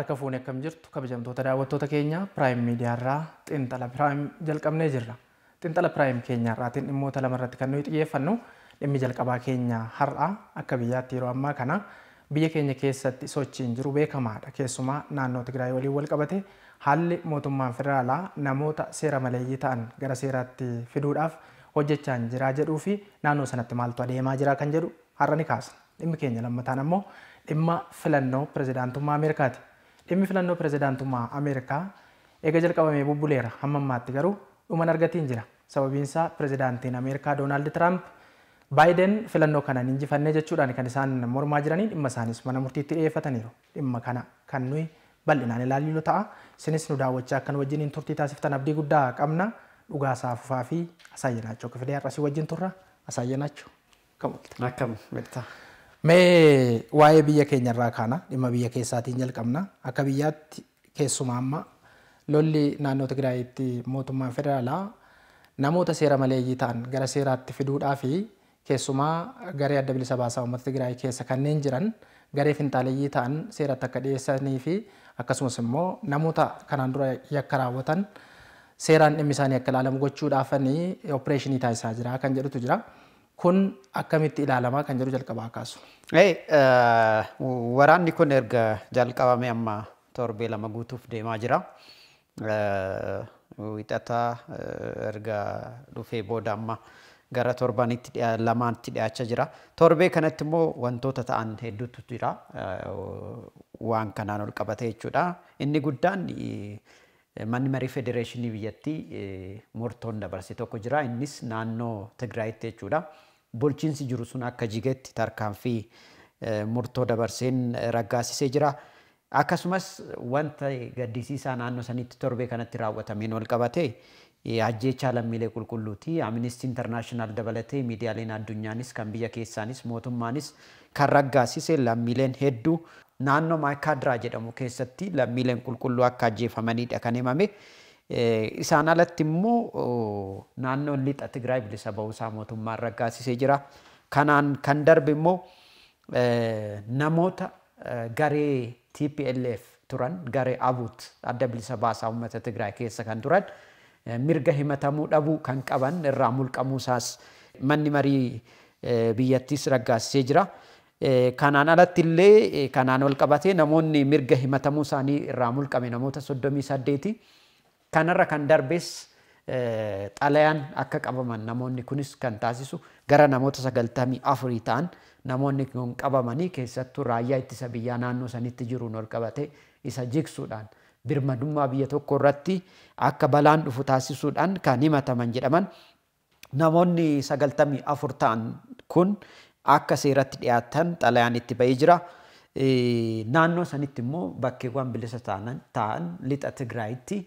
harka fuunee akkam jirtu kabajamtoota daawwattoota keenya piraayim miidiyaa irraa xiinxala piraayim jalqabnee jirra. Xiinxala piraayim keenya irraatiin dhimmoota lamarratti kan nuyi xiyyeeffannu dhimmi jalqabaa keenya har'a akka biyyaatti yeroo ammaa kana biyya keenya keessatti sochiin jiru beekamaadha. Keessumaa naannoo Tigraay waliin wal qabate haalli mootummaan federaalaa namoota seera maleeyyii ta'an gara seeraatti fiduudhaaf hojjechaan jiraa jedhuu fi naannoo sanatti maaltu adeemaa jiraa kan jedhu har'a ni kaasa. Dhimmi keenya lammataan ammoo dhimma filannoo pirezidaantummaa Ameerikaati. Dhimmi filannoo pirezidaantummaa Ameerikaa eega jalqabamee bubbuleera hamma ammaatti garuu dhuman argatiin jira. Sababiin isaa pirezidaantiin Ameerikaa Doonaald Tiraamp baayiden filannoo kanaan injifannee jechuudhaan kan isaan mormaa jiraniin dhimma isaanis mana murtiitti dhiyeeffataniiru. Dhimma kana kan nuyi bal'inaan ilaalu ta'a. Isinis nu daawwachaa akkan wajjiniin turtii taasiftan abdii guddaa qabna. Dhugaa isaa fufaa fi asaayyanaachoo kiflee har'asii wajjin turra asaayyanaachoo. Akkam. Akkam. Beektaa. Mee waa'ee biyya keenya keenyarraa kaana dhimma biyya keessaatiin jalqabna. Akka biyyaatti keessuma amma lolli naannoo Tigraayitti mootummaan federaalaa namoota seera maleeyyii ta'an gara seeraatti fiduudhaa fi keessumaa garee adda bilisa baasaa uummata Tigraay keessa kanneen jiran garee fintaaleeyyii ta'an seeratti akka dhiyeessanii fi akkasumas immoo namoota kanaan dura yakka raawwatan seeraan dhimmi isaanii akka ilaalamu gochuudhaafanii opereeshinii taasisaa jira kan jedhutu jira. kun akkamitti ilaalamaa kan jiru jalqabaa akaasu. Eh, Waraanni kun erga jalqabame amma torbee lama guutuuf deemaa jira. Eh, Wixataa eh, erga dhufee booda amma gara torbanitti lamaatti dhiyaachaa jira. Torbee kanatti immoo wantoota ta'an hedduutu jira. Waan kanaan ol qabate jechuudha. Inni guddaan manni marii federeeshinii biyyattii murtoon dabarse tokko jira. Innis naannoo Tigraayitti jechuudha. bulchiinsi jiru sun akka jigetti tarkaanfii murtoo dabarseen raggaasisee jira. Akkasumas wanta gaddisiisaa naannoo sanitti torbee kanatti raawwatameen wal qabate ajjechaa lammiilee qulqulluuti. Amnistii Intarnaashinaal dabalatee miidiyaaleen addunyaanis kan biyya keessaanis mootummaanis kan raggaasise lammiileen hedduu naannoo Maayikaadiraa jedhamu keessatti lammiileen qulqulluu akka ajjeefamaniidha kan himame. Isaan alatti immoo naannoon lixa Tigraay bilisa ba'uusaa mootummaan raggaasisee jira. Kanaan kan darbe immoo namoota garee TPLF turan garee Abut adda bilisa baasaa uummata Tigraay keessa kan turan mirga himatamuu dhabuu kan qaban irraa mulqamuusaas manni marii biyyattiis raggaasisee jira. Kanaan alatti illee kanaan wal qabatee namoonni mirga himatamuu isaanii irraa mulqame namoota soddomii saddeeti. Kanarra kan darbes xalayaan akka qabaman namoonni kunis kan taasisu gara namoota sagaltamii afurii ta'an namoonni kun qabamanii keessattuu raayyaa ittisa biyyaa naannoo sanitti jiruun ol qabate isa jigsuudhaan birmadummaa biyya tokko irratti akka balaan dhufu taasisuudhaan kan himataman jedhaman namoonni sagaltamii afur ta'an kun akka seeratti dhiyaatan xalayaan itti ba'ee jira. Naannoo sanitti immoo bakkeewwan bilisa ta'an lixa Tigraayitti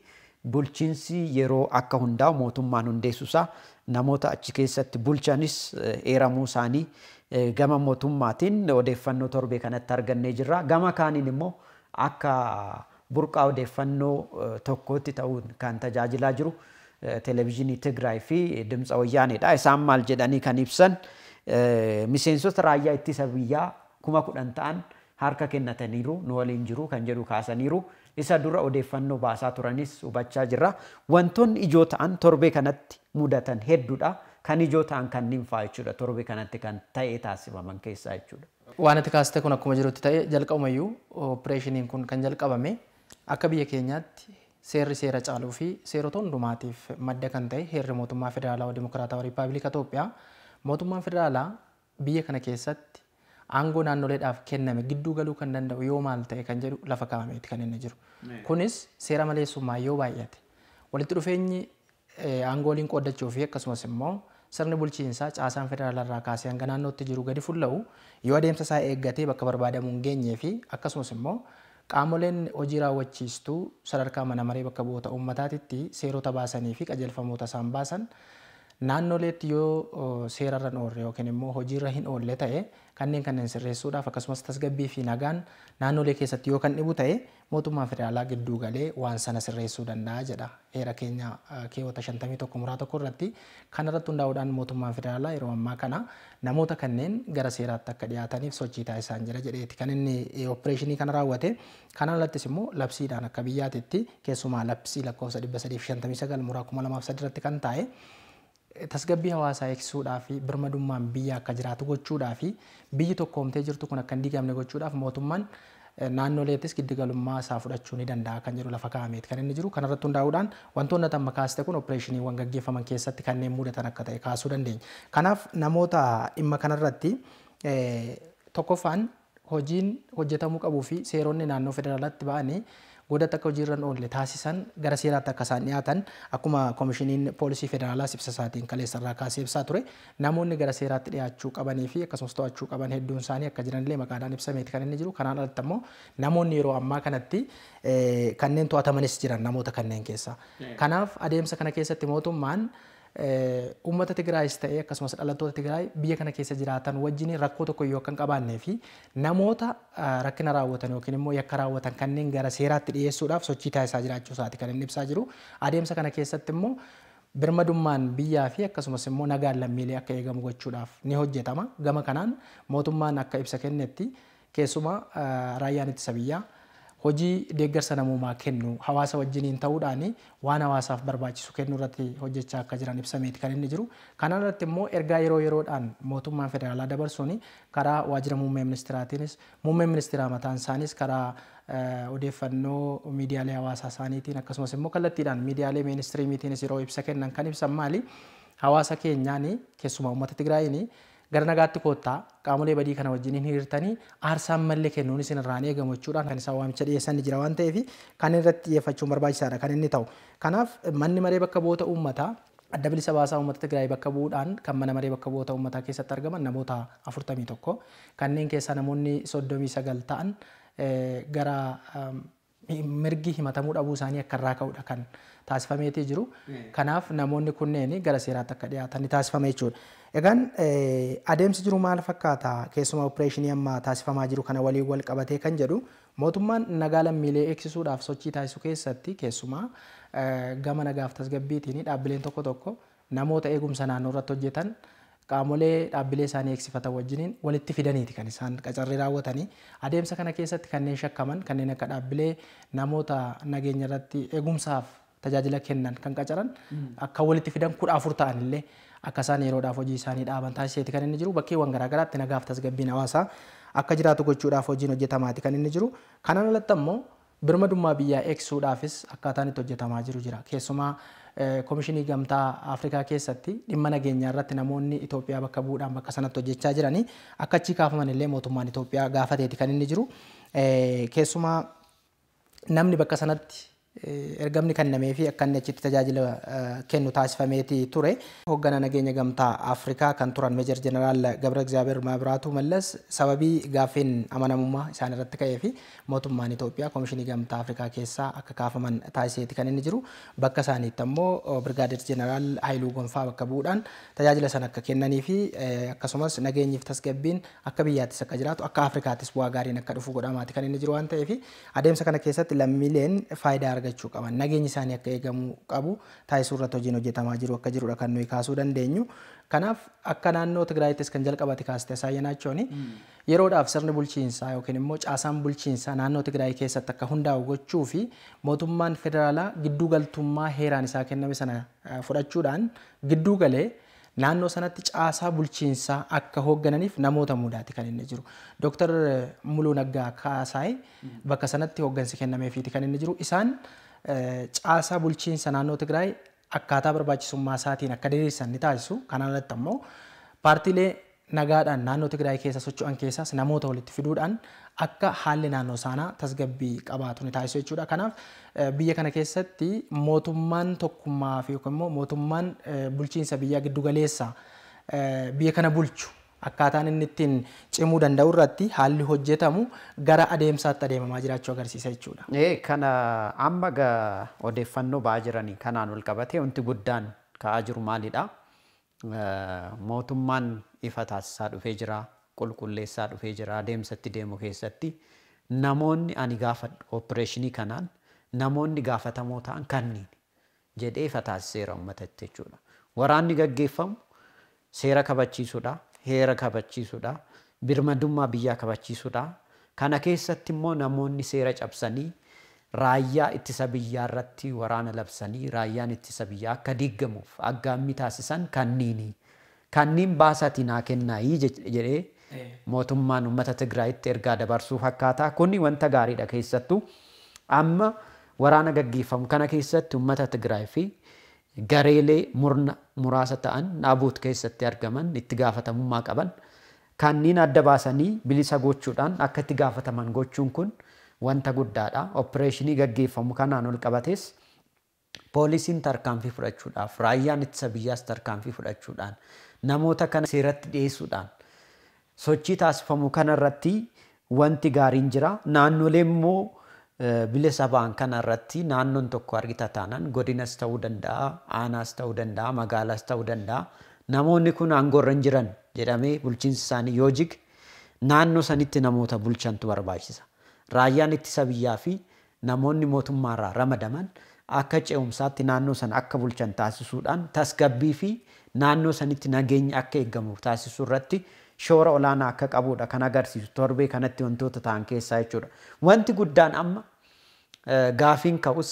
bulchiinsi yeroo akka hundaa mootummaan hundeessusaa namoota achi keessatti bulchanis eeramuu isaanii gama mootummaatiin odeeffannoo torbee kanatti argannee jirra. Gama kaaniin immoo akka burqaa odeeffannoo tokkootti ta'uun kan tajaajilaa jiru televezyiinii Tigraay fi Dimtsa Wayyaanidha. Isaan maal jedhanii kan ibsan miseensota raayyaa ittisa biyyaa kuma kudhan ta'an harka kennataniiru nu waliin jiru kan jedhu kaasaniiru. isa dura odeeffannoo baasaa turanis hubachaa jirra. Wantoonni ijoo ta'an torbee kanatti mudatan hedduudha. Kan ijoo ta'an kanneen fa'aa jechuudha. Torbee kanatti kan ta'ee taasifaman keessaa jechuudha. Waan ati kaasite kun akkuma jirutti ta'e jalqabumayyuu oopereeshiniin kun kan jalqabame akka biyya keenyaatti seerri seera caaluu fi seerota hundumaatiif madda kan ta'e heerri mootummaa federaalaa dimokiraatawaa riippaabilika Itoophiyaa mootummaa federaalaa biyya kana keessatti aangoo naannoleedhaaf kenname gidduu galuu kan danda'u yoo maal ta'e kan jedhu lafa kaa'ameeti kan inni jiru. Kunis seera maleessummaa yoo baay'ate walitti dhufeenyi aangooliin e, qoodachuu fi akkasumas immoo sirni bulchiinsaa caasaan federaalarraa kaasee hanga naannootti jiru gadi fulla'u yoo adeemsa isaa eeggatee bakka barbaadamu hin geenyee fi akkasumas immoo qaamoleen hojii raawwachiistuu sadarkaa mana maree bakka bu'oota uummataatitti seerota baasanii fi qajeelfamoota isaan baasan naannoleetti yoo seerarra hin oolle kene mo hojiirra hin oolle ta'e kanneen fakas mas tas tasgabbii fi nagaan le, keessatti yoo kan tu ta'e mootummaa federaalaa gidduu galee wan sana sirreessuu danda'a jedha to keenya keewwata 51 muraa tokko irratti kanarratti hundaa'uudhaan mootummaan federaalaa yeroo ammaa kana na namoota kanneen gara seeraatti akka dhiyaataniif sochii taasisaan jira jedheeti kan inni e, opereeshinii kana raawwate kana alattis immoo labsiidhaan di biyyaatitti sagal mura kumala 359 sa dira ti kan tae. Eh, tasgabbii hawaasaa eegsisuudhaa fi birmadummaan biyya akka jiraatu gochuudhaa fi biyyi tokkoomtee jirtu kun akka hin diigamne gochuudhaaf mootummaan eh, naannoleettis giddigalummaa isaa fudhachuu ni danda'a kan jedhu lafa kaa'ameeti kan inni jiru kanarratti hundaa'uudhaan wantoonni natan makaas ta'e kun opereeshiniiwwan gaggeeffaman keessatti kanneen mudatan akka ta'e kaasuu dandeenya. Kanaaf namoota dhimma kanarratti eh, tokkoffaan hojiin hojjetamuu qabuu fi seeronni naannoo federaalatti ba'anii goda takka hojiirran oolle taasisan gara seeraatti akka isaan dhiyaatan akkuma koomishiniin poolisii federaalaa ibsa isaatiin kaleessarraa kaasee ibsaa ture namoonni gara seeraatti dhiyaachuu qabanii fi akkasumas to'achuu qaban hedduun isaanii akka jiranillee maqaadhaan ibsameeti kan inni jiru kanaan alatti immoo namoonni yeroo ammaa kanatti kanneen to'atamanis jiran namoota kanneen keessa. Kanaaf adeemsa kana keessatti mootummaan uummata Tigraayis ta'ee akkasumas dhalattoota Tigraay biyya kana keessa jiraatan wajjin rakkoo tokko yoo kan qabaannee fi namoota rakkina raawwatan yookiin immoo yakka raawwatan kanneen gara seeraatti dhiyeessuudhaaf sochii taasisaa jiraachuu isaati kan inni ibsaa jiru. Adeemsa kana keessatti immoo birmadummaan biyyaa fi akkasumas immoo nagaan lammiilee akka eegamu gochuudhaaf ni hojjetama. Gama kanaan mootummaan akka ibsa kennetti keessumaa raayyaan ittisa biyyaa hojii deeggarsa namummaa kennu hawaasa wajjiniin ta'uudhaan waan hawaasaaf barbaachisu kennu irratti hojjechaa akka jiran ibsameeti kan inni jiru. Kanaan irratti immoo ergaa yeroo yeroodhaan mootummaan federaalaa dabarsuun karaa waajjira muummee ministiraatiinis muummee ministiraa mataan isaaniis karaa eh, odeeffannoo miidiyaalee hawaasaa isaaniitiin akkasumas immoo kallattiidhaan miidiyaalee ministirii mitiinis yeroo ibsa kennan kan ibsan maali hawaasa keenyaan keessumaa uummata Tigraayiin gara nagaatti koottaa qaamolee badii kana wajjin hiriirtanii aarsaan mallee kennuun isin irraan eegamu jechuudhaan kan isaan waamicha dhiyeessan jira waan ta'eef kan irratti xiyyeeffachuun barbaachisaadha kan inni ta'u. Kanaaf manni maree bakka boota uummataa adda bilisa baasaa uummata Tigraay bakka bu'uudhaan kan mana maree bakka boota uummataa keessatti argaman namoota afurtamii tokko kanneen keessaa namoonni soddomii sagal ta'an eh, gara ehm, mirgi himatamuu dhabuu isaanii akka irraa ka'uudha kan taasifameetii jiru. Kanaaf namoonni kunneen gara seeraatti Egaan eh, adeemsi jiru maal fakkaata keessuma opereshinii amma taasifamaa jiru kana waliin wal qabatee kan jedhu mootummaan nagaa lammiilee eegsisuudhaaf sochii taasisu keessatti keessumaa eh, gama nagaaf tasgabbiitiin dhaabbileen tokko tokko namoota eegumsa naannoo irratti hojjetan qaamolee dhaabbilee isaanii eegsifatan wajjiniin walitti fidaniiti kan isaan qacarree raawwatanii adeemsa kana keessatti kanneen shakkaman kanneen akka dhaabbilee namoota nageenya irratti eegumsaaf tajaajila kennan kan qacaran hmm. akka walitti fidan kudha afur ta'anillee akka isaan yeroodhaaf hojii isaanii dhaaban taasiseeti kan inni jiru bakkeewwan garaagaraatti nagaaf tasgabbiin hawaasaa akka jiraatu gochuudhaaf hojiin hojjetamaati kan inni jiru kanaan alatti ammoo birmadummaa biyyaa eegsuudhaafis akkaataan itti hojjetamaa jiru jira keessumaa eh, komishinii gamtaa Afrikaa keessatti dhimma nageenyaa irratti namoonni Itoophiyaa bakka bu'uudhaan bakka sanatti hojjechaa jiranii akka achii kaafaman illee mootummaan Itoophiyaa gaafateeti kan inni jiru eh, keessumaa namni bakka sanatti ergamni kennamee akkanni achitti tajaajila kennu taasifameetii ture. Hoogganaa nageenya gamtaa Afrikaa kan turan Meejar Jeneraal Gabra Egzaabeer Maabiraatuu Mallas sababii amanamummaa isaan irratti mootummaan Itoophiyaa Gamtaa Afrikaa keessaa akka kaafaman kan inni jiru. Bakka isaaniitti ammoo Jeneraal bakka bu'uudhaan tajaajila sana akka kennanii akkasumas nageenyi tasgabbiin akka biyyaattis akka jiraatu akka Afrikaattis bu'aa gaariin akka dhufu godhamaati kan inni jiru waan ta'eef adeemsa kana faayidaa argachuu qaban nageenyi isaanii akka eegamu qabu taasisuu irratti hojiin hojjetamaa jiru akka jirudha kan nuyi kaasuu dandeenyu. Kanaaf akka naannoo Tigraayittis kan jalqabate kaasite saayyanaachoon yeroodhaaf sirni bulchiinsaa yookiin immoo caasaan bulchiinsaa naannoo Tigraayi keessatti akka hundaa'u gochuu fi mootummaan federaalaa gidduu galtummaa heeraan isaa kenname sana fudhachuudhaan gidduu galee naannoo sanatti caasaa bulchiinsaa akka hooggananiif namoota mudaati kan inni jiru. Dooktar eh, Muluu Naggaa Kaasaay bakka sanatti hooggansi kennameefiiti kan inni jiru. Isaan eh, caasaa bulchiinsa naannoo Tigraay akkaataa barbaachisummaa isaatiin akka diriirsan ni taasisu. Kanaan alatti ammoo paartiilee nagaadhaan naannoo Tigraay keessa socho'an keessas namoota walitti fiduudhaan akka haalli naannoo isaanaa tasgabbii qabaatu ni taasisa jechuudha. Kanaaf eh, biyya kana keessatti mootummaan tokkummaa fi immoo mootummaan eh, bulchiinsa biyyaa giddugaleessa eh, biyya kana bulchu akkaataan inni ittiin cimuu danda'u irratti haalli hojjetamu gara adeemsaatti adeemamaa jiraachuu agarsiisa jechuudha. Kana amma odeeffannoo ba'aa jiranii kanaan ol qabatee wanti guddaan ka'aa jiru maalidha? Mootummaan ifa taasisaa dhufee jira. qulqulleessaa dhufee jira adeemsatti deemu keessatti namoonni ani gaafa oopereeshinii kanaan namoonni gaafatamoo ta'an kanniin jedhee taasiseera uummatatti jechuudha. Waraanni gaggeeffamu seera kabachiisuudha, heera kabachiisuudha, birmadummaa biyyaa kabachiisuudha. Kana keessatti immoo namoonni seera cabsanii raayyaa ittisa biyyaa irratti waraana labsanii raayyaan ittisa biyyaa akka diigamuuf aggaammii taasisan kanniini. Kanniin baasatiin haa kennaa jedhee mootummaan uummata Tigraayitti ergaa dabarsuu fakkaataa Kuni wanta gaariidha keessattu amma waraana gaggeeffamu kana keessatti ummata Tigraay fi gareelee murna muraasa ta'an Naabuut keessatti argaman itti gaafatamummaa qaban kanneen adda baasanii bilisa gochuudhaan akka itti gaafataman gochuun kun wanta guddaadha. Opereeshinii gaggeeffamu kanaan ol qabatees poolisiin tarkaanfii fudhachuudhaaf raayyaan ittisa biyyaas tarkaanfii fudhachuudhaan namoota kana seeratti dhiyeessuudhaan sochii taasifamu kanarratti wanti gaariin jira. Naannolee immoo bilisa ba'an kanarratti naannoon tokko argita taanaan godinas ta'uu danda'a, aanaas ta'uu danda'a, magaalaas ta'uu danda'a. Namoonni kun aangoorra hin jiran jedhamee bulchiinsi isaanii yoo jig naannoo sanitti namoota bulchantu barbaachisa. Raayyaan itti sabiyyaa fi namoonni mootummaarraa ramadaman akka ce'umsaatti naannoo sana akka bulchan taasisuudhaan tasgabbii fi naannoo sanitti nageenya akka eegamuuf taasisuu irratti shoora olaanaa akka qabuudha kan agarsiisu torbee kanatti wantoota ta'an keessaa jechuudha. Wanti guddaan amma gaafiin ka'us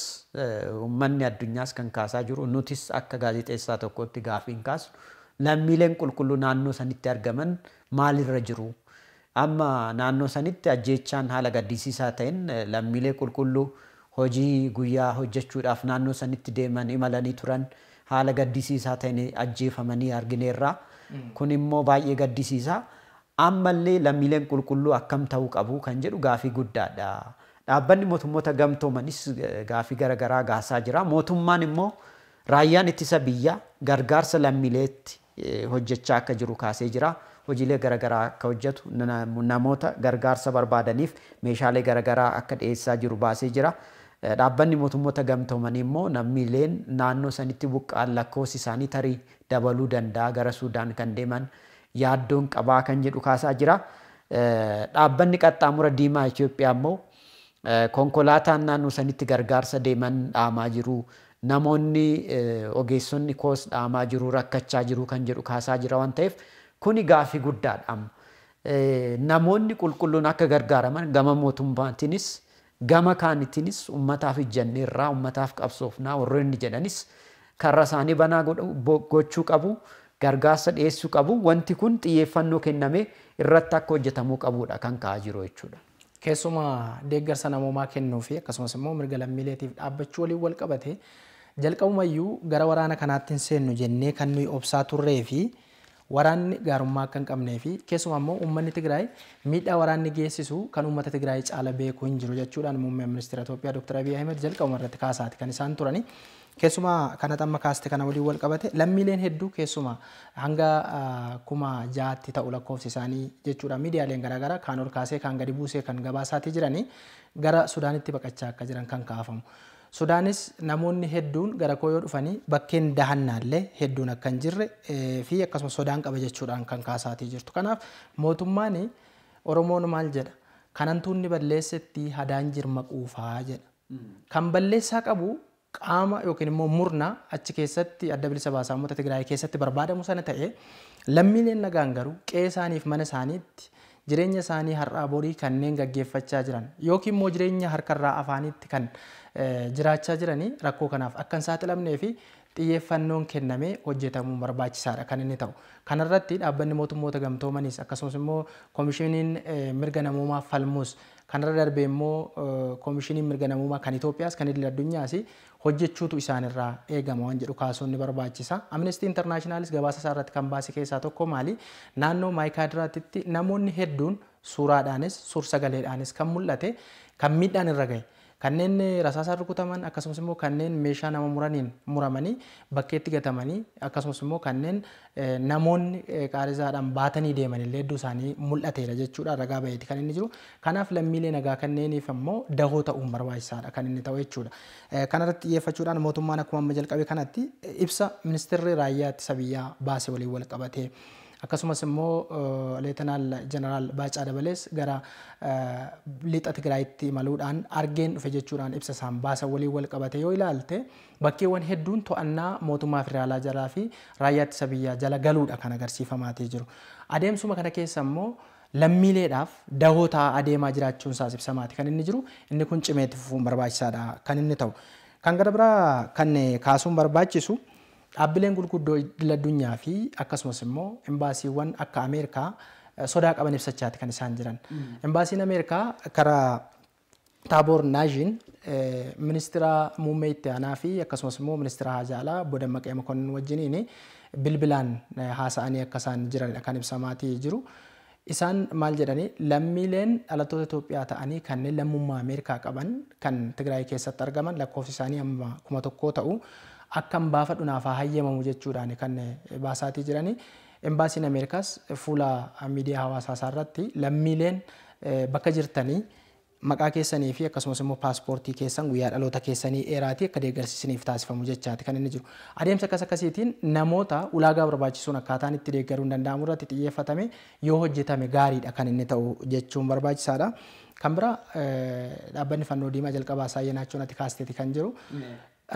uummanni addunyaas kan kaasaa jiru nutis akka gaazexeessaa tokkotti gaafiin kaasu lammiileen qulqulluu naannoo sanitti argaman maalirra jiru? Amma naannoo sanitti ajjeechaan haala gaddisiisaa ta'een lammiilee qulqulluu hojii guyyaa hojjechuudhaaf naannoo sanitti deeman imalanii turan haala gaddisiisaa ta'een ajjeefamanii argineerraa. Hmm. Kun immoo baay'ee gaddisiisa. Ammallee lammiileen qulqulluu akkam ta'uu qabu kan jedhu gaafii guddaadha. Dhaabbanni mootummoota gamtoomanis eh, gaafii garagaraa gaasaa jira. Mootummaan immoo raayyaan ittisa biyyaa gargaarsa lammiileetti eh, hojjechaa akka jiru kaasee jira. Hojiilee garaagaraa akka hojjetu namoota gargaarsa barbaadaniif meeshaalee garagaraa akka dhiyeessaa jiru baasee jira. dhaabbanni mootummoota gamtoomanii immoo lammiileen naannoo sanitti buqqaan lakkoofsi isaanii tarii dabaluu danda'a gara Suudaan kan deeman yaaddoon qabaa kan jedhu kaasaa jira. Dhaabbanni qaxxaamura diimaa Itoophiyaa immoo konkolaataan naannoo sanitti gargaarsa deeman dhaamaa jiru. Namoonni ogeessonni koos dhaamaa jiru rakkachaa jiru kan jedhu kaasaa jira waan ta'eef kuni gaafii guddaadha. Namoonni qulqulluun akka gargaaraman gama mootummaatiinis gama kaanittiinis ummataaf irraa ummataaf qabsoofnaa warroonni jedhanis karra isaanii banaa gochuu qabu gargaarsa dhiyeessuu qabu wanti kun xiyyeeffannoo kennamee irratti akka hojjetamuu qabuudha kan ka'aa jiru jechuudha. Keessuma deeggarsa namoomaa kennuu fi akkasumas immoo mirga dhaabbachuu waliin wal qabate jalqabumayyuu gara waraana kanaatti hin seennu jennee kan nuyi obsaa turree fi waraanni gaarummaa akka hin qabnee fi keessumaa immoo uummanni Tigraay miidhaa waraanni geessisu kan uummata Tigraay caala beeku hin jiru jechuudhaan muummee ministeera Itoophiyaa Dr. Abiy Ahmed jalqabuma irratti kaasaati kan isaan turani. Keessumaa kana xamma kaaste kana waliin wal lammiileen hedduu keessumaa hanga kuma jaatti ta'u lakkoofsi isaanii jechuudha miidiyaaleen garaagaraa kaan ol kaan gadi buusee kan gabaasaatii jiranii gara Sudaanitti baqachaa akka jiran kan kaafamu. Sudaanis namoonni hedduun gara koo yoo dhufanii bakkeen dahannaallee hedduun akka hin jirre eh, fi akkasumas sodaan qaba jechuudhaan kan kaasaatii jirtu. Kanaaf mootummaan Oromoon maal jedha? Kanantuun ni balleessetti hadaan jirma quufaa jedha. Kan balleessaa qabu qaama yookiin immoo achi keessatti adda bilisa baasaa uummata Tigraay keessatti barbaadamu sana ta'ee lammiileen nagaan garuu qe'ee mana isaaniitti jireenya isaanii har'aa borii kanneen gaggeeffachaa jiran yookiin immoo jireenya harkarraa afaanitti kan eh, jiraachaa jiranii rakkoo kanaaf akka hin saaxilamnee fi xiyyeeffannoon kennamee hojjetamuu barbaachisaadha kan inni ta'u. Kanarratti dhaabbanni mootummoota gamtoomaniis akkasumas immoo koomishiniin eh, mirga namoomaa falmuus Kanarra darbee immoo koomishiniin mirga namummaa kan Itoophiyaas kan idil addunyaas hojjechuutu irraa eegama waan jedhu kaasuun ni barbaachisa. Amnestii Internationalis gabaasa isaa irratti kan baase keessaa tokko maali? Naannoo maayikadiraatitti namoonni hedduun suuraadhaanis suur-sagaleedhaanis kan mul'ate kan miidhaan irra gahe. kanneen eh, rasaasaa rukutaman akkasumas immoo kanneen meeshaa nama muraniin muramanii bakkeetti gatamanii akkasumas immoo kanneen eh, namoonni eh, qaarisaadhaan baatanii deeman hedduu isaanii jechuudha ragaa baheeti kan inni jiru. Kanaaf lammiilee nagaa kanneeniif immoo dahoo ta'uun barbaachisaadha kan inni ta'u jechuudha. Kanarratti xiyyeeffachuudhaan mootummaan akkuma amma kanatti ibsa ministeerri raayyaa ittisa biyyaa baasee waliin wal qabatee akkasumas immoo leetanaal jeneraal Baacaa Dabalees gara lixa Tigraayitti imaluudhaan argeen dhufe jechuudhaan ibsa isaan baasa waliin wal qabate yoo ilaalte bakkeewwan hedduun to'annaa mootummaa federaalaa jalaa fi raayyaa ittisa biyyaa jala galuudha kan agarsiifamaatii jiru. Adeemsuma kana keessa immoo lammiileedhaaf dahoo ta'a adeemaa jiraachuun isaas ibsamaati kan inni jiru inni kun cimeetti fufuun barbaachisaadha kan inni ta'u. Kan gara biraa kan kaasuun barbaachisu dhaabbileen gurguddoo addunyaa fi akkasumas immoo imbaasiiwwan akka Ameerikaa eh, sodaa qaban ibsachaati kan isaan jiran. Imbaasiin mm. Ameerikaa karaa Taaboor Naajiin eh, ministira muummee itti aanaa fi akkasumas immoo ministira haajaalaa Boode Maqee Mokonnin wajjiniin eh, bilbilaan haasa'anii akka isaan jiran kan ibsamaatii jiru. Isaan maal jedhanii lammiileen dhalattoota Itoophiyaa ta'anii kanneen lammummaa Ameerikaa qaban kan Tigraay keessatti argaman lakkoofsi isaanii amma kuma tokkoo ta'u. akka hin baafa dhunaafaa hayyamamu jechuudhaan kan eh, baasaatii jiranii. Embaasiin Ameerikaas eh, fuula eh, miidiyaa hawaasaa isaarratti lammiileen bakka jirtanii maqaa keessanii fi akkasumas immoo paaspoortii keessan guyyaa dhaloota keessanii dheeraatii akka deeggarsiisaniif taasifamu jechaati kan inni jiru. Adeemsa akkas akkasiitiin namoota ulaagaa barbaachisuun akkaataan itti deeggaruu hin danda'amu irratti xiyyeeffatame yoo hojjetame gaariidha kan inni ta'u jechuun barbaachisaadha. Kan bira dhaabbanni fannoo diimaa jalqabaa Saayyanaa Achoonaatti kaasteeti kan jiru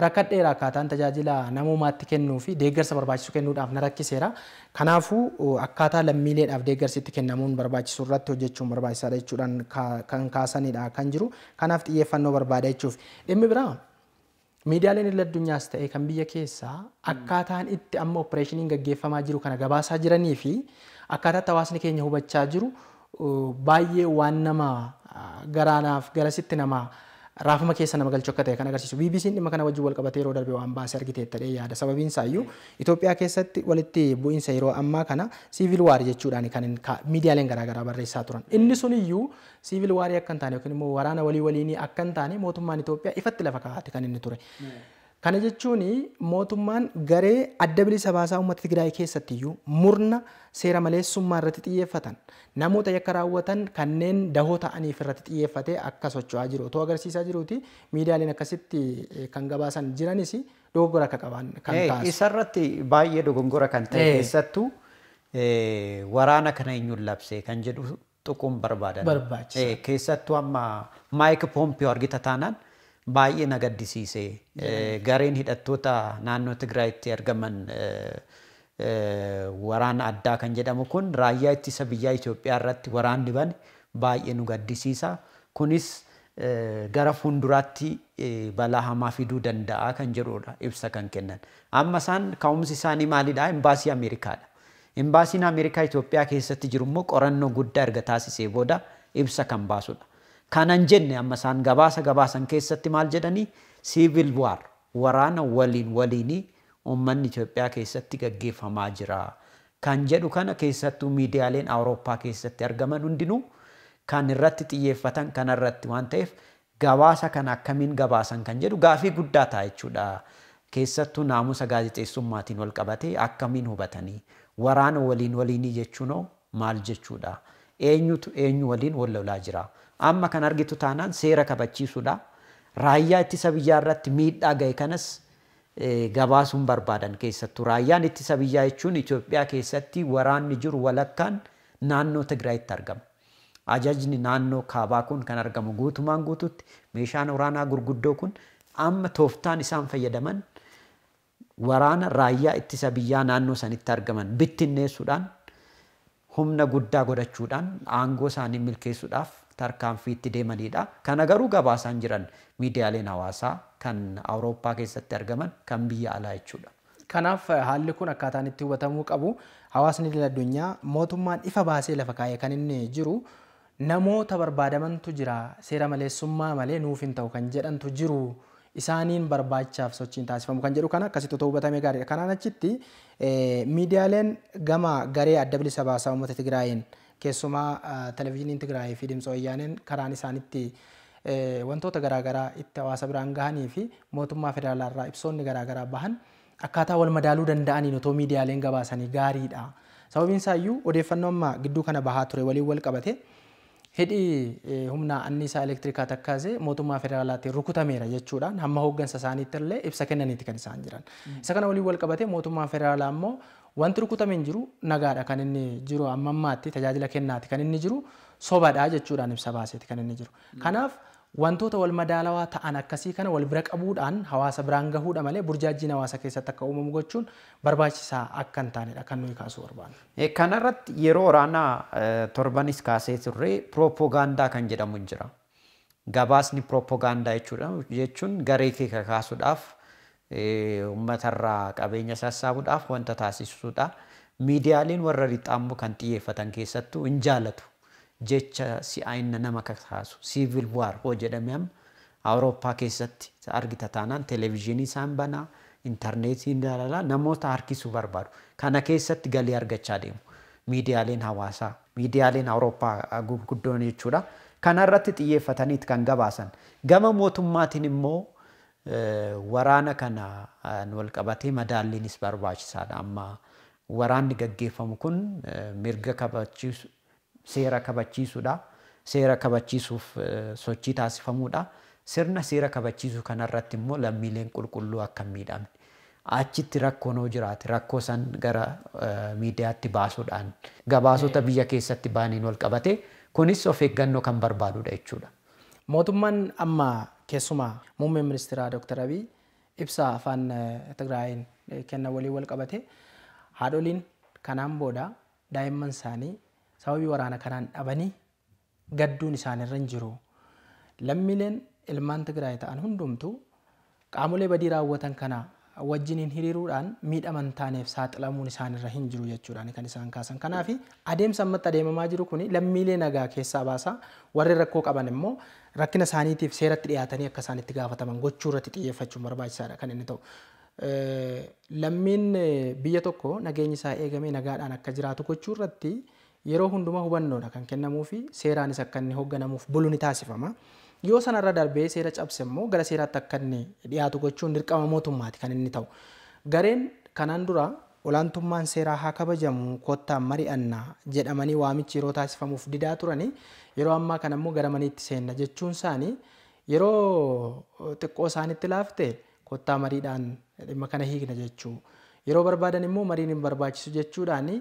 rakkadheera akkaataan tajaajilaa namoomaatti kennuufi fi deeggarsa barbaachisu kennuudhaaf na rakkiseera. Kanaafuu akkaataa lammiileedhaaf deeggarsi kennamuun barbaachisu irratti hojjechuun barbaachisaadha jechuudhaan kan kaasanidha kan jiru. Kanaaf xiyyeeffannoo barbaada jechuuf. Dhimmi biraa miidiyaaleen illee addunyaas ta'e kan biyya keessaa akkaataan itti amma opereeshiniin gaggeeffamaa jiru kana gabaasaa jiranii fi akkaataa hawaasni keenya hubachaa jiru baay'ee waan namaa garaanaaf garasitti namaa raafama keessa nama galchuu akka ta'e kan agarsiisu. bbc dhimma kana wajjin wal qabatee yeroo darbe waan baasee argite jedhee yaada. Sababiin isaayyuu Itoophiyaa keessatti walitti bu'insa yeroo ammaa kana siivil waarii jechuudhaan kan miidiyaaleen garaa barreessaa turan. Inni sun iyyuu siivil waarii akka hin taane yookiin immoo waraana walii waliinii akka hin taane mootummaan Itoophiyaa ifatti lafa kaa'ate kan inni ture. Kana jechuun mootummaan garee adda bilisa baasaa uummata Tigraay keessattiyyuu murna seera maleessummaa irratti xiyyeeffatan namoota yakka raawwatan kanneen dahoo ta'aniif irratti xiyyeeffatee akka socho'aa jiru otoo agarsiisaa jiruuti miidiyaaleen akkasitti eh, kan gabaasan jiranis dogoggora akka qaban kan eh, Isarratti baay'ee dogoggora kan ta'e eh. keessattuu waraana kana eenyuun labsee kan jedhu xuqun barbaadan. Barbaachisa. amma Maayik Poompiyoo argita taanaan. baay'ee na gaddisiise. Gareen hidhattoota naannoo Tigraayitti argaman waraana addaa kan jedhamu kun raayyaa ittisa biyyaa Itoophiyaa irratti waraanni bane baay'ee nu gaddisiisa. Kunis gara fuulduraatti balaa hamaa fiduu danda'a kan jedhudha ibsa kan kennan. Amma isaan ka'umsi isaanii maalidha? Imbaasii Ameerikaadha. Imbaasiin Ameerikaa Itoophiyaa keessatti jirummoo qorannoo guddaa erga taasisee booda ibsa kan baasudha. Kanan jenne amma isaan gabaasa gabaasan keessatti maal jedhanii siivil waar waraana waliin waliinii uummanni Itoophiyaa keessatti gaggeeffamaa jira. Kan jedhu kana keessattuu miidiyaaleen Awurooppaa keessatti argaman hundinuu kan irratti xiyyeeffatan irratti waan ta'eef gabaasa kana akkamiin gabaasan kan jedhu gaafii guddaa ta'a jechuudha. Keessattuu naamusa gaazexeessummaatiin wal qabatee akkamiin hubatanii waraana waliin waliinii jechuunoo maal jechuudha. eenyutu eenyu waliin wal lolaa jira. Amma kan argitu taanaan seera kabachiisuudha. Raayyaa ittisa biyyaa irratti miidhaa ga'e kanas gabaasuun barbaadan keessattu. Raayyaan ittisa biyyaa jechuun Itoophiyaa keessatti waraanni jiru walakkaan naannoo Tigraayitti argama. Ajajni naannoo kaabaa kun kan argamu guutumaan guututti meeshaan waraanaa gurguddoo kun amma tooftaan isaan fayyadaman waraana raayyaa ittisa biyyaa naannoo sanitti argaman bittinneessuudhaan humna guddaa godhachuudhaan aangoo isaanii milkeessuudhaaf tarkaanfii itti deemanidha. Kana garuu gabaasaan jiran miidiyaaleen hawaasaa kan Awurooppaa keessatti argaman kan biyya alaa jechuudha. Kanaaf eh, haalli kun akkaataan itti hubatamuu qabu hawaasni addunyaa mootummaan ifa baasee lafa kaa'ee kan inni jiru namoota barbaadamantu jira seera maleessummaa malee nuuf hin ta'u kan jedhantu jiru isaaniin barbaachaaf sochiin taasifamu kan jedhu kana akkasitti otoo hubatamee gaariidha. Kanaan achitti miidiyaaleen gama garee adda bilisa baasaa uummata Tigraayiin keessumaa televezyiiniin Tigraayii fi Dimtsa Wayyaaneen karaan isaanitti wantoota garaagaraa itti hawaasa biraan gahanii fi mootummaa federaalaa irraa ibsoonni garaagaraa bahan akkaataa wal madaaluu danda'aniin otoo miidiyaaleen gabaasanii gaariidha. Sababiin isaa iyyuu odeeffannoo amma gidduu kana bahaa ture waliin wal qabate. hidhii humna anniisaa elektirikaa takkaas mootummaa federaalaatiin rukutameera jechuudhaan hamma hooggansa isaaniitti illee ibsa kennaniiti kan isaan jiran. Isa kana waliin wal qabatee mootummaan federaalaa immoo wanti rukutameen jiru nagaadha kan inni jiru amma ammaatti tajaajila kennaati kan inni jiru sobadha jechuudhaan ibsa baaseeti kan inni jiru. Kanaaf wantoota wal madaalawaa ta'an akkasii kana wal bira qabuudhaan hawaasa biraan gahuudha malee burjaajiin hawaasa keessatti akka uumamu gochuun barbaachisaa akka hin taanedha kan nuyi kaasuu barbaannu. Kanarratti yeroo waraanaa torbanis kaasee turre piroopoogaandaa kan jedhamu jira. Gabaasni piroopoogaandaa jechuun garee kee kakaasuudhaaf uummatarraa qabeenya sassaabuudhaaf wanta taasisuudha. Miidiyaaleen warra lixaammoo kan xiyyeeffatan keessattuu hin jaalatu. jecha si aina nama kakaasu civil war hoo jedhame awurooppaa keessatti argita taanaan televezyiinii isaan banaa intarneetiin dalalaa namoota harkisuu barbaadu. Kana keessatti galii argachaa deemu. Miidiyaaleen hawaasaa miidiyaaleen awurooppaa gurguddoon jechuudha. Kana irratti xiyyeeffataniit kan gabaasan. Gama mootummaatiin immoo waraana kana wal qabatee madaalliinis barbaachisaadha. Amma waraanni gaggeeffamu kun mirga seera kabachiisuudha. Seera kabachiisuuf eh, sochii taasifamuudha. Sirna seera kabachiisuu kanarratti immoo lammiileen qulqulluu akka miidhamne achitti rakkoon jiraate rakkoo san gara eh, miidiyaatti baasuudhaan gabaasota biyya keessatti baaniin wal qabate kunis of eeggannoo kan barbaadudha jechuudha. Mootummaan amma keessumaa muummee ministiraa Dr. Abiy ibsa afaan eh, Tigraayiin kenna waliin wal qabate haadholiin kanaan booda daa'imman isaanii sababii waraana kanaan dhabanii gadduun isaanirra hin jiru. Lammiileen ilmaan Tigraay ta'an hundumtuu qaamolee badii raawwatan kana wajjiniin hiriiruudhaan miidhaman taaneef saaxilamuun isaanirra hin jiru jechuudhaan kan isaan kaasan. Kanaaf adeemsa ammatti adeemamaa jiru kun lammiilee nagaa keessaa baasaa warri rakkoo qaban immoo rakkina isaaniitiif seeratti dhiyaatanii akka isaan itti gaafataman gochuu irratti xiyyeeffachuun barbaachisaadha kan inni ta'u. Lammiin biyya tokko nageenyi isaa eegamee nagaadhaan akka jiraatu gochuu irratti yeroo hundumaa hubannoodha kan kennamuufi seeraanis akka inni hoogganamuuf bulu ni taasifama. Yoo sanarra darbee seera cabse immoo gara seeraatti akka inni dhiyaatu gochuun dirqama mootummaati kan inni ta'u. Gareen kanaan dura olaantummaan seeraa haa kabajamu kottaan mari'annaa jedhamanii waamichi yeroo taasifamuuf didaa turani yeroo ammaa kan ammoo gara maniitti seenna jechuun isaanii yeroo xiqqoo isaanitti laafte kottaa mariidhaan dhimma kana hiikna jechuu yeroo barbaadan immoo mariin hin barbaachisu jechuudhaanii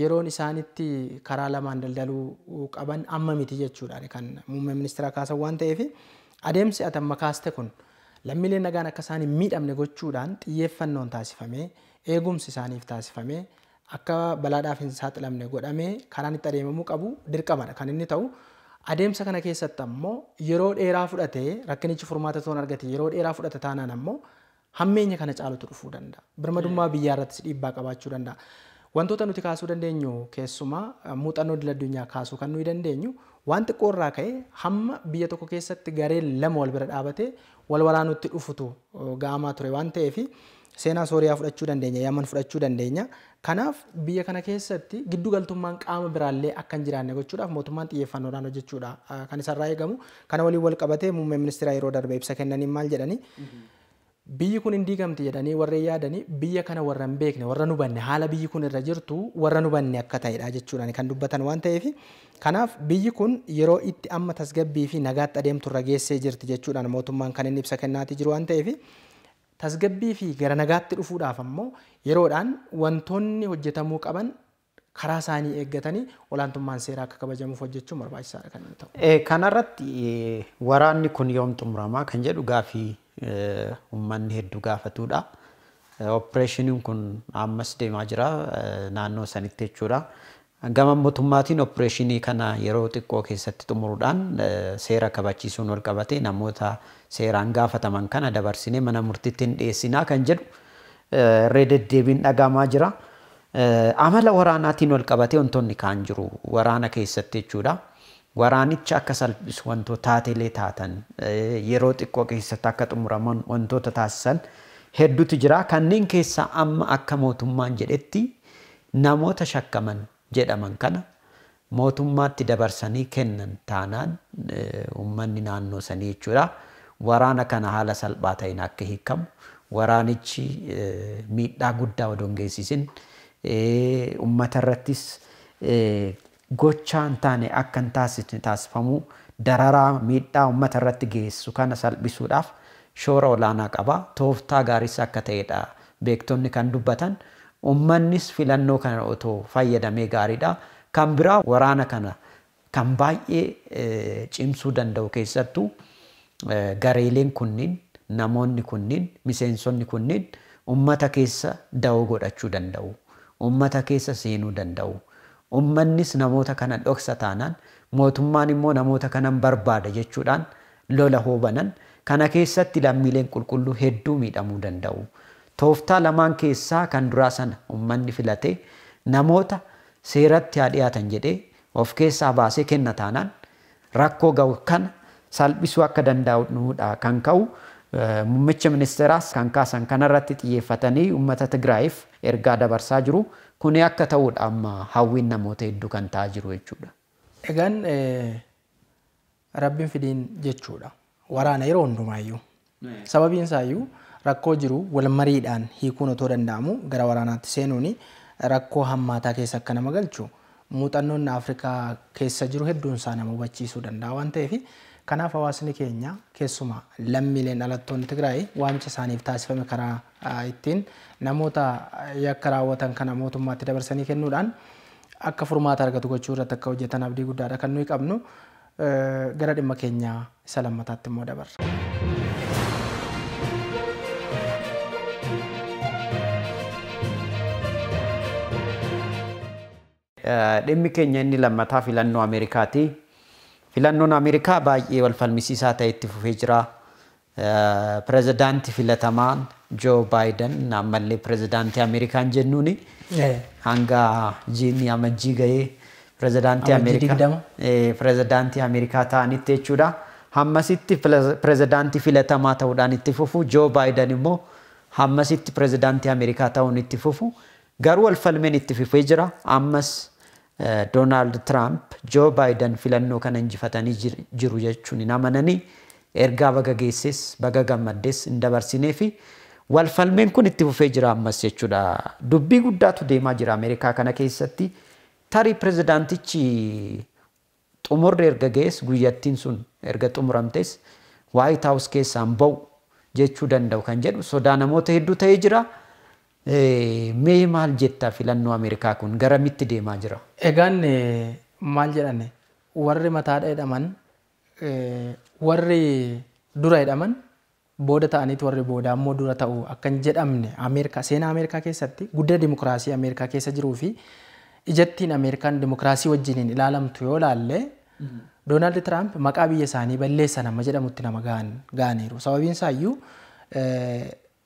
yeroon isaanitti karaa lamaan daldaluu qaban amma miti jechuudhaan kan muummee ministeera kaasan waan ta'eef adeemsi ati kaaste kun lammiileen nagaan akka isaan miidhamne gochuudhaan xiyyeeffannoon taasifamee eegumsi isaaniif taasifamee akka balaadhaaf hin saaxilamne godhamee karaan itti adeemamuu qabu dirqamadha kan inni ta'u. Adeemsa kana keessatti ammoo yeroo dheeraa fudhatee rakkinichi furmaata argate yeroo dheeraa fudhate taanaan ammoo hammeenya kana caalutu dhufuu danda'a. Birmadummaa biyyaa irrattis dhiibbaa qabaachuu danda'a. Wantoota nuti kaasuu dandeenyu keessumaa eh, muuxannoo diladunyaa kaasuu kan nuyi dandeenyu waan xiqqoo irraa ka'e hamma biyya tokko keessatti gareen lama wal bira dhaabatee wal waraanutti dhufutu eh, ga'amaa ture waan ta'eef seenaa Sooriyaa fudhachuu dandeenya, yamaan fudhachuu dandeenya. Kanaaf biyya kana keessatti giddu galtummaan qaama biraallee akka hin jiraanne gochuudhaaf mootummaan xiyyeeffannoodhaan hojjechuudha eh, kan isarraa eegamu. Kana waliin wal qabatee muummeen ministiraa yeroo darbe ibsa kennaniin maal jedhanii mhm. biyyi kun hin diigamti jedhanii warri yaadanii biyya kana warra hin beekne warra nu haala biyyi kun irra jirtu warra nu banne akka ta'edha jechuudhaan kan dubbatan waan ta'eef kanaaf biyyi kun yeroo itti amma tasgabbii fi nagaatti adeemtu irra geessee jirti jechuudhaan mootummaan kan inni ibsa kennaatii jiru waan ta'eef tasgabbii fi gara nagaatti dhufuudhaaf ammoo yeroodhaan wantoonni hojjetamuu qaban karaa isaanii eeggatanii olaantummaan seeraa akka kabajamuuf hojjechuun barbaachisaadha kan inni ta'u. Kanarratti waraanni kun yoom xumuramaa gaafii uummanni hedduu gaafatudha. Opereeshiniin kun ammas deemaa jira naannoo sanitti jechuudha. Gama mootummaatiin opereeshinii kana yeroo xiqqoo keessatti xumuruudhaan seera kabachiisuun wal qabate namoota seeraan gaafataman kana dabarsinee mana murtiitti hin dhiyeessinaa kan jedhu irree deddeebiin dhagaamaa jira. Amala waraanaatiin wal qabatee wantoonni kaan jiru waraana keessatti jechuudha. Waraanicha akka salphisu wantoota taatelee taatan yeroo xiqqoo keessatti akka xumuraman wantoota taasisan hedduutu jira. Kanneen keessaa amma akka mootummaan jedhetti namoota shakkaman jedhaman kana mootummaatti dabarsanii kennan taanaan uummanni naannoo sanii jechuudha. Waraana kana haala salphaa ta'een akka hiikamu waraanichi miidhaa guddaa odoo hin geessisin uummata irrattis gochaa hin taane akka hin taasifamuu dararaa miidhaa uummata irratti geessu kana salphisuudhaaf shoora olaanaa qaba. Tooftaa gaarisa akka ta'edha beektonni kan dubbatan. Uummannis filannoo kana otoo fayyadamee gaariidha. Kan biraa waraana kana kan baay'ee eh, cimsuu danda'u keessattuu eh, gareeleen kunniin namoonni kunniin miseensonni kunniin uummata keessa da'oo godhachuu danda'u. Uummata keessa seenuu danda'u. Uummannis namoota kana dhoksa taanaan mootummaan immoo namoota kanan barbaada jechuudhaan lola hoobanan kana keessatti lammiileen qulqulluu hedduu miidhamuu danda'u. Tooftaa lamaan keessaa kan duraa sana uummanni filatee namoota seeratti haa dhiyaatan jedhee of keessaa baasee kenna taanaan rakkoo ga'u kana salphisuu akka danda'uudhaa kan ka'u mummichi ministeeraas kan kaasan kanarratti xiyyeeffatanii uummata Tigraayiif ergaa dabarsaa jiru. Kuni akka ta'uudha amma hawwiin namoota hedduu kan ta'aa jiru jechuudha. Egaan eh, rabbiin fidiin jechuudha. Waraana yeroo hundumaayyuu. Sababiin isaayyuu rakkoo jiru walmariidhaan hiikuun otoo danda'amu gara waraanaatti seenuun rakkoo hammaataa keessa akka nama galchu muuxannoon Afrikaa keessa jiru hedduun isaa nama hubachiisuu danda'a waan ta'eef Kanaaf hawaasni keenya keessumaa lammiileen dhalattoonni Tigraay waamicha isaaniif taasifame karaa ittiin namoota yakka raawwatan kana mootummaatti dabarsanii kennuudhaan akka furmaata argatu gochuu irratti akka hojjetan abdii guddaadha kan nuyi qabnu gara dhimma keenyaa isa lammataatti immoo Dhimmi keenya inni lammataa filannoo Ameerikaati. Filannoon Ameerikaa baay'ee wal falmisiisaa ta'e itti fufee jira. Pirezidaantii filatamaan Joo Baayden ammallee pirezidaantii Ameerikaan jennuun hanga jiinii amajjii gahee pirezidaantii Ameerikaa pirezidaantii Ameerikaa ta'anitti jechuudha. Hammasitti pirezidaantii filatamaa ta'uudhaan itti fufu Joo Baayden immoo hammasitti pirezidaantii Ameerikaa ta'uun itti fufu garuu wal falmeen itti fufee jira ammas. ዶናልድ ትራምፕ ጆ ባይደን ፊለኖ ከነ እንጅፈተኒ ጅሩ ጀቹን ናመነኒ ኤርጋ በገ ጌሴስ በገ እንደ በርሲኔ ፊ ወልፈልሜን ኩን እቲ ፉፌ ጅራ አመስ የቹዳ ዱቢ ጉዳቱ ዴማ ጅራ አሜሪካ ከነ ኬሰቲ ተሪ ፕሬዚዳንትቺ ጡሙር ኤርገ ጉየቲን ሱን ኤርገ ጡሙረምቴስ ዋይት ሀውስ ኬስ አንበው ጀቹ ደንደው ከንጀዱ ሶዳ ነሞተ ሄዱ ተይ ጅራ Mee maal jetta filannoo Ameerikaa kun gara mitti deemaa jira? Egaan maal jedhane warri mataadha jedhaman warri dura jedhaman booda ta'aniitu warri booda ammoo dura ta'u akka hin jedhamne Ameerikaa seenaa Ameerikaa keessatti guddina dimokiraasii Ameerikaa keessa jiruu fi ijattiin Ameerikaan dimokiraasii wajjiniin ilaalamtu yoo laalle Doonaald Tiraamp maqaa biyya isaanii balleessa nama jedhamutti nama gaaniiru. Sababiin isaayyuu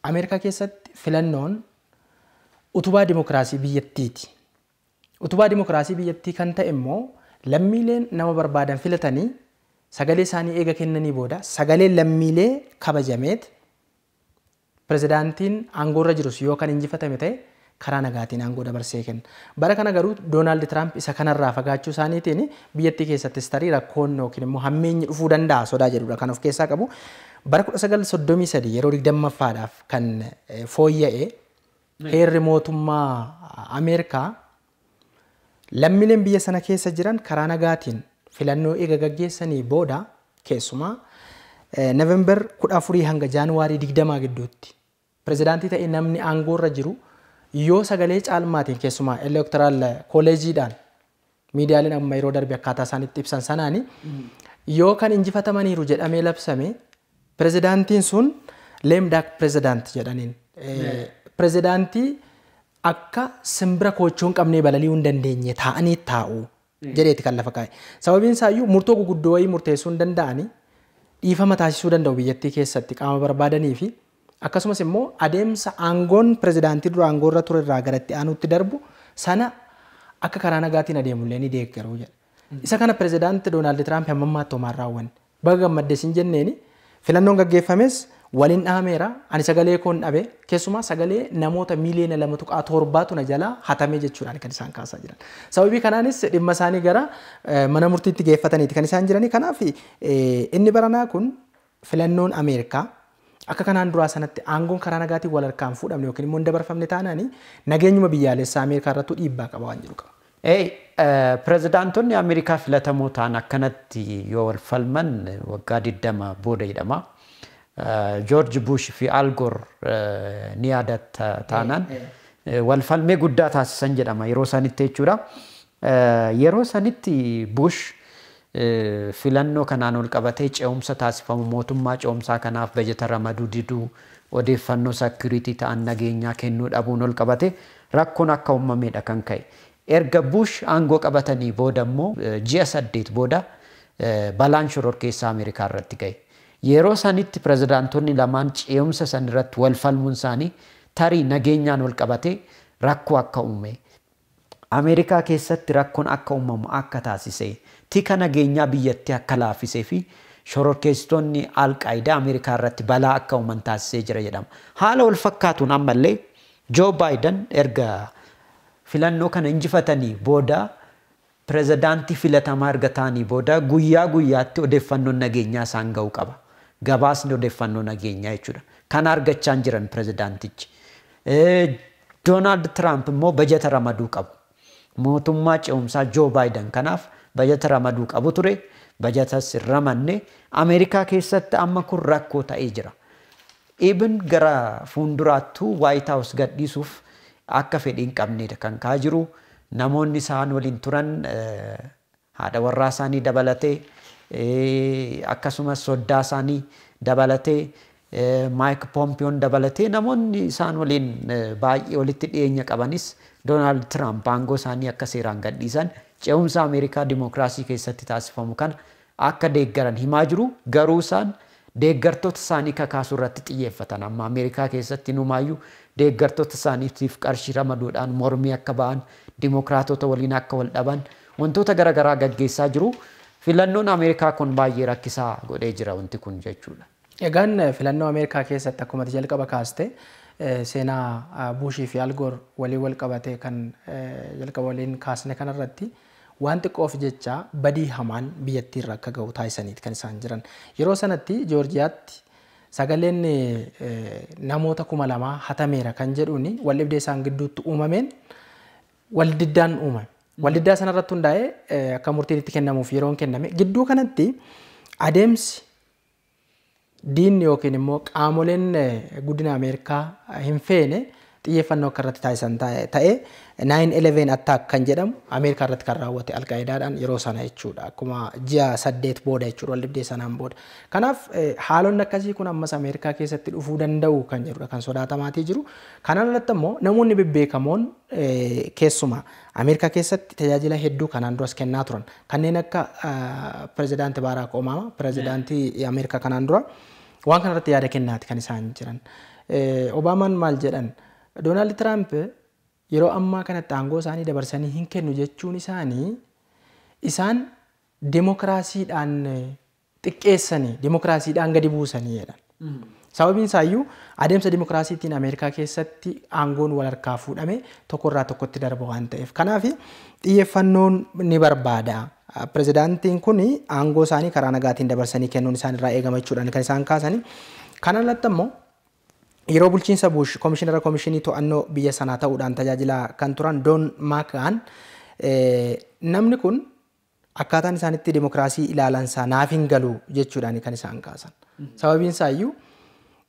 Ameerikaa keessatti filannoon utubaa dimokiraasii biyyattiiti. Utubaa dimokiraasii biyyattii kan ta'e immoo lammiileen nama barbaadan filatanii sagalee isaanii eega kennanii booda sagalee lammiilee kabajameet pirezidaantiin aangoorra jirus yoo kan injifatame ta'e karaa nagaatiin aangoo dabarsee kenna. Bara kana garuu Doonaald Tiraamp isa kanarraa fagaachuu isaaniitiin biyyattii keessatti istarii rakkoon yookiin immoo hammeenyi dhufuu danda'a sodaa jedhudha kan of keessaa qabu. Bara 1933 yeroo 20ffaadhaaf kan fooyya'ee heerri mootummaa Ameerikaa lammileen biyya sana keessa jiran karaa nagaatiin filannoo eega gaggeessanii booda keessumaa eh, Noveembar 14 hanga Jaanuwaarii digdamaa gidduutti pirezidaantii ta'e namni irra jiru yoo sagalee caalmaatiin keessumaa elektoraal kooleejiidhaan miidiyaaleen amma yeroo darbe akkaataa isaanitti ibsan sanaanii mm. yoo kan injifatamaniiru jedhamee labsame pirezidaantiin sun leemdaak pirezidaant jedhaniin eh, pirezidaantii akka simbira kochoo hin qabnee balali'uu hin dandeenye taa'anii taa'u jedheeti kan lafa kaa'e. Sababiin isaayyuu murtoo guguddoo wayii murteessuu hin danda'anii dhiifama taasisuu danda'u biyyattii keessatti qaama barbaadanii fi akkasumas immoo adeemsa aangoon pirezidaantii dura aangoo irra ture irraa gara itti aanutti darbu sana akka karaa nagaatiin adeemullee ni deeggaru jedha. Mm. Isa kana pirezidaantii Doonaald Tiraamp hammammaatti homaan raawwanne baga gammaddees hin jenneeni filannoon gaggeeffames waliin dhahameera ani sagalee koon dhabe keessumaa sagalee namoota miliyoona lama tuqaa torbaatu na jalaa jechuudhaan kan isaan kaasaa jiran. Sababii kanaanis dhimma isaanii gara eh, mana murtiitti geeffataniiti kan isaan Kanaaf eh, inni baranaa kun filannoon Ameerikaa akka kanaan duraa sanatti aangoon karaa wal harkaan fuudhamne yookiin immoo taanaanii nageenyuma biyyaalessaa Ameerikaa irrattuu dhiibbaa qaba waan jiru qaba. Eh, Ameerikaa filatamoo ta'an akkanatti yoo wal waggaa ጆርጅ ቡሽ ፊ አልጎር ኒያዳት taanaan walfalmee guddaa taasisan jedhama yeroo sanitti jechuudha. Yeroo sanitti Bush filannoo kanaan ol qabatee ce'umsa taasifamu mootummaa ce'umsaa kanaaf bajeta ramaduu diduu odeeffannoo sakiriitii ta'an nageenyaa kennuu dhabuun ol qabate rakkoon akka uumamedha kan ka'e. Erga Bush aangoo qabatanii booda immoo ji'a saddeet booda balaan shoror keessaa Ameerikaa irratti ga'e. yeroo sanitti pirezidaantoonni lamaan ce'umsa san irratti wal falmuun isaanii tarii nageenyaan wal qabate rakkoo akka uume. Ameerikaa keessatti rakkoon akka uumamu akka taasise tika nageenyaa biyyattii akka laafisee fi shororkeessitoonni alqaayidaa Ameerikaa irratti balaa akka uuman taasisee jira jedhama. Haala wal fakkaatuun ammallee Joo Baayidan erga filannoo kana injifatanii booda pirezidaantii filatamaa erga ta'anii booda guyyaa guyyaatti odeeffannoon nageenyaa isaan ga'uu qaba. gabaasni odeeffannoo nageenyaa jechuudha. Kana argachaa jiran pirezidaantichi. Doonaald Tiraamp immoo bajata ramaduu qabu. Mootummaa ce'umsaa Joo Baayidan kanaaf bajata ramaduu qabu ture. Bajatas hin ramanne Ameerikaa keessatti amma kun rakkoo ta'ee jira. Ibn gara fuulduraattuu Waayit gadhiisuuf akka fedhiin qabneedha kan ka'aa jiru. Namoonni isaan waliin turan haadha warraa isaanii dabalatee akkasumas soddaa isaanii dabalatee maayik poompiyoon dabalatee namoonni isaan waliin baay'ee walitti dhiyeenya qabanis doonaald tiraamp aangoo isaanii akka seeraan gadhiisan ce'umsa ameerikaa dimookiraasii keessatti taasifamu kana akka deeggaran himaa jiru garuu isaan deeggartoota isaanii kakaasu irratti xiyyeeffatan amma ameerikaa keessatti numaayyuu deeggartoota isaaniitiif qarshii ramaduudhaan mormii akka ba'an dimookiraatota waliin akka wal dhaban wantoota garaagaraa gaggeessaa jiru. filannoon Ameerikaa kun baay'ee rakkisaa godhee jira wanti kun jechuudha. Egaan eh, filannoo Ameerikaa keessatti akkumatti jalqaba kaaste eh, seenaa eh, bushii fi Algoor waliin wal qabatee kan jalqaba waliin kaasne kanarratti waan xiqqoof jecha badii hamaan biyyattii akka ga'u taasisaniiti kan isaan jiran. Yeroo sanatti Joorjiyaatti sagaleen namoota kuma lamaa hatameera kan jedhuun wal dhibdee isaan gidduutti uumameen wal diddaan uumame. Waliddaa sanarratti hundaa'ee eh, akka murtiin itti kennamuuf yeroo kenname gidduu kanatti adeemsi diinni yookiin immoo qaamoleen eh, guddina Ameerikaa hin feene xiyyeeffannoo akka irratti taasisan ta'e 9-11 attack kan jedhamu Ameerikaa irratti kan raawwate Alqaa'idaadhaan yeroo sana jechuudha. Akkuma ji'a saddeet booda jechuudha wal dibdee booda. Kanaaf e, haalonni akkasii kun ammas Ameerikaa keessatti dhufuu danda'u kan jirudha kan sodaatamaatii jiru. Kanaan alatti immoo namoonni bebbeekamoon e, keessuma Ameerikaa keessatti tajaajila hedduu kanaan duras kennaa turan kanneen akka e, pirezidaantii Baaraak Obaama pirezidaantii Ameerikaa kanaan dura waan kanarratti yaada kennaati kan isaan jiran. Obaamaan maal jedhan? Doonaald Tiraamp yeroo ammaa kanatti aangoo isaanii dabarsanii hin kennu jechuun isaanii isaan deemokiraasiidhaan xiqqeessanii deemokiraasiidhaan gadi buusanii jedhan. Hmm. Sababiin isaayyuu adeemsa deemokiraasiitiin Ameerikaa keessatti aangoon walharkaa fuudhame irraa tokkotti darba waan ta'eef. Kanaaf xiyyeeffannoon ni barbaada. Pirezidaantiin kun aangoo isaanii karaa nagaatiin dabarsanii kennuun isaan irraa eegamachuudhaan kan isaan kaasanii. Kana alatti immoo yeroo bulchiinsa buush koomishinara koomishinii to'annoo biyya sanaa ta'uudhaan tajaajilaa kan turan doon maakaan eh, namni kun akkaataan isaanitti dimokiraasii ilaalansaa naaf hin galu jechuudhaan kan isaan kaasan. Sababiin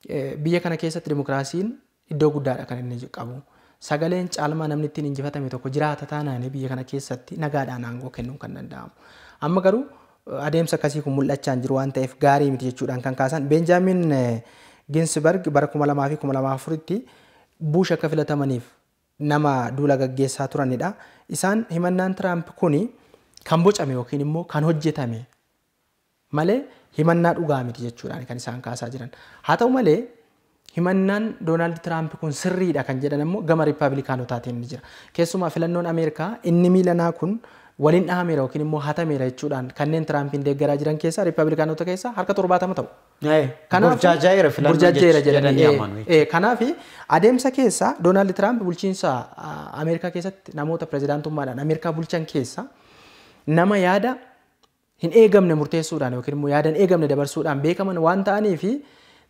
eh, biyya kana keessatti dimokiraasiin iddoo guddaadha kan inni qabu. Sagaleen caalmaa namni ittiin injifatame tokko jiraata taanaanii biyya kana keessatti nagaadhaan aangoo kennuun kan danda'amu. Amma garuu eh, adeemsa akkasii kun mul'achaa hin jiru waan ta'eef gaarii miti jechuudhaan kan kaasan. Beenjaamin Ginsberg bara 2004tti buush akka filatamaniif nama duula gaggeessaa turanidha. Isaan himannaan Tiraamp kun kan bocame yookiin immoo kan hojjetame malee himannaa dhugaa miti jechuudhaan kan isaan kaasaa jiran. Haa ta'u malee himannaan Doonaald Tiraamp kun sirriidha kan jedhan immoo gama Riippaabilikaanotaatiin ni jira. Keessumaa filannoon Ameerikaa inni miilanaa kun waliin dhahameera yookiin immoo hatameera jechuudhaan kanneen Tiraampiin deeggaraa jiran keessaa Riippaabilikaanota keessaa harka torbaatama ta'u. Burjaajaa'eera jedhanii kanaaf adeemsa keessaa Doonaald Tiraamp bulchiinsa Ameerikaa keessatti namoota pirezidaantummaadhaan Ameerikaa bulchan keessaa nama yaada hin eegamne murteessuudhaan yookiin immoo yaada hin eegamne dabarsuudhaan waan ta'aniifi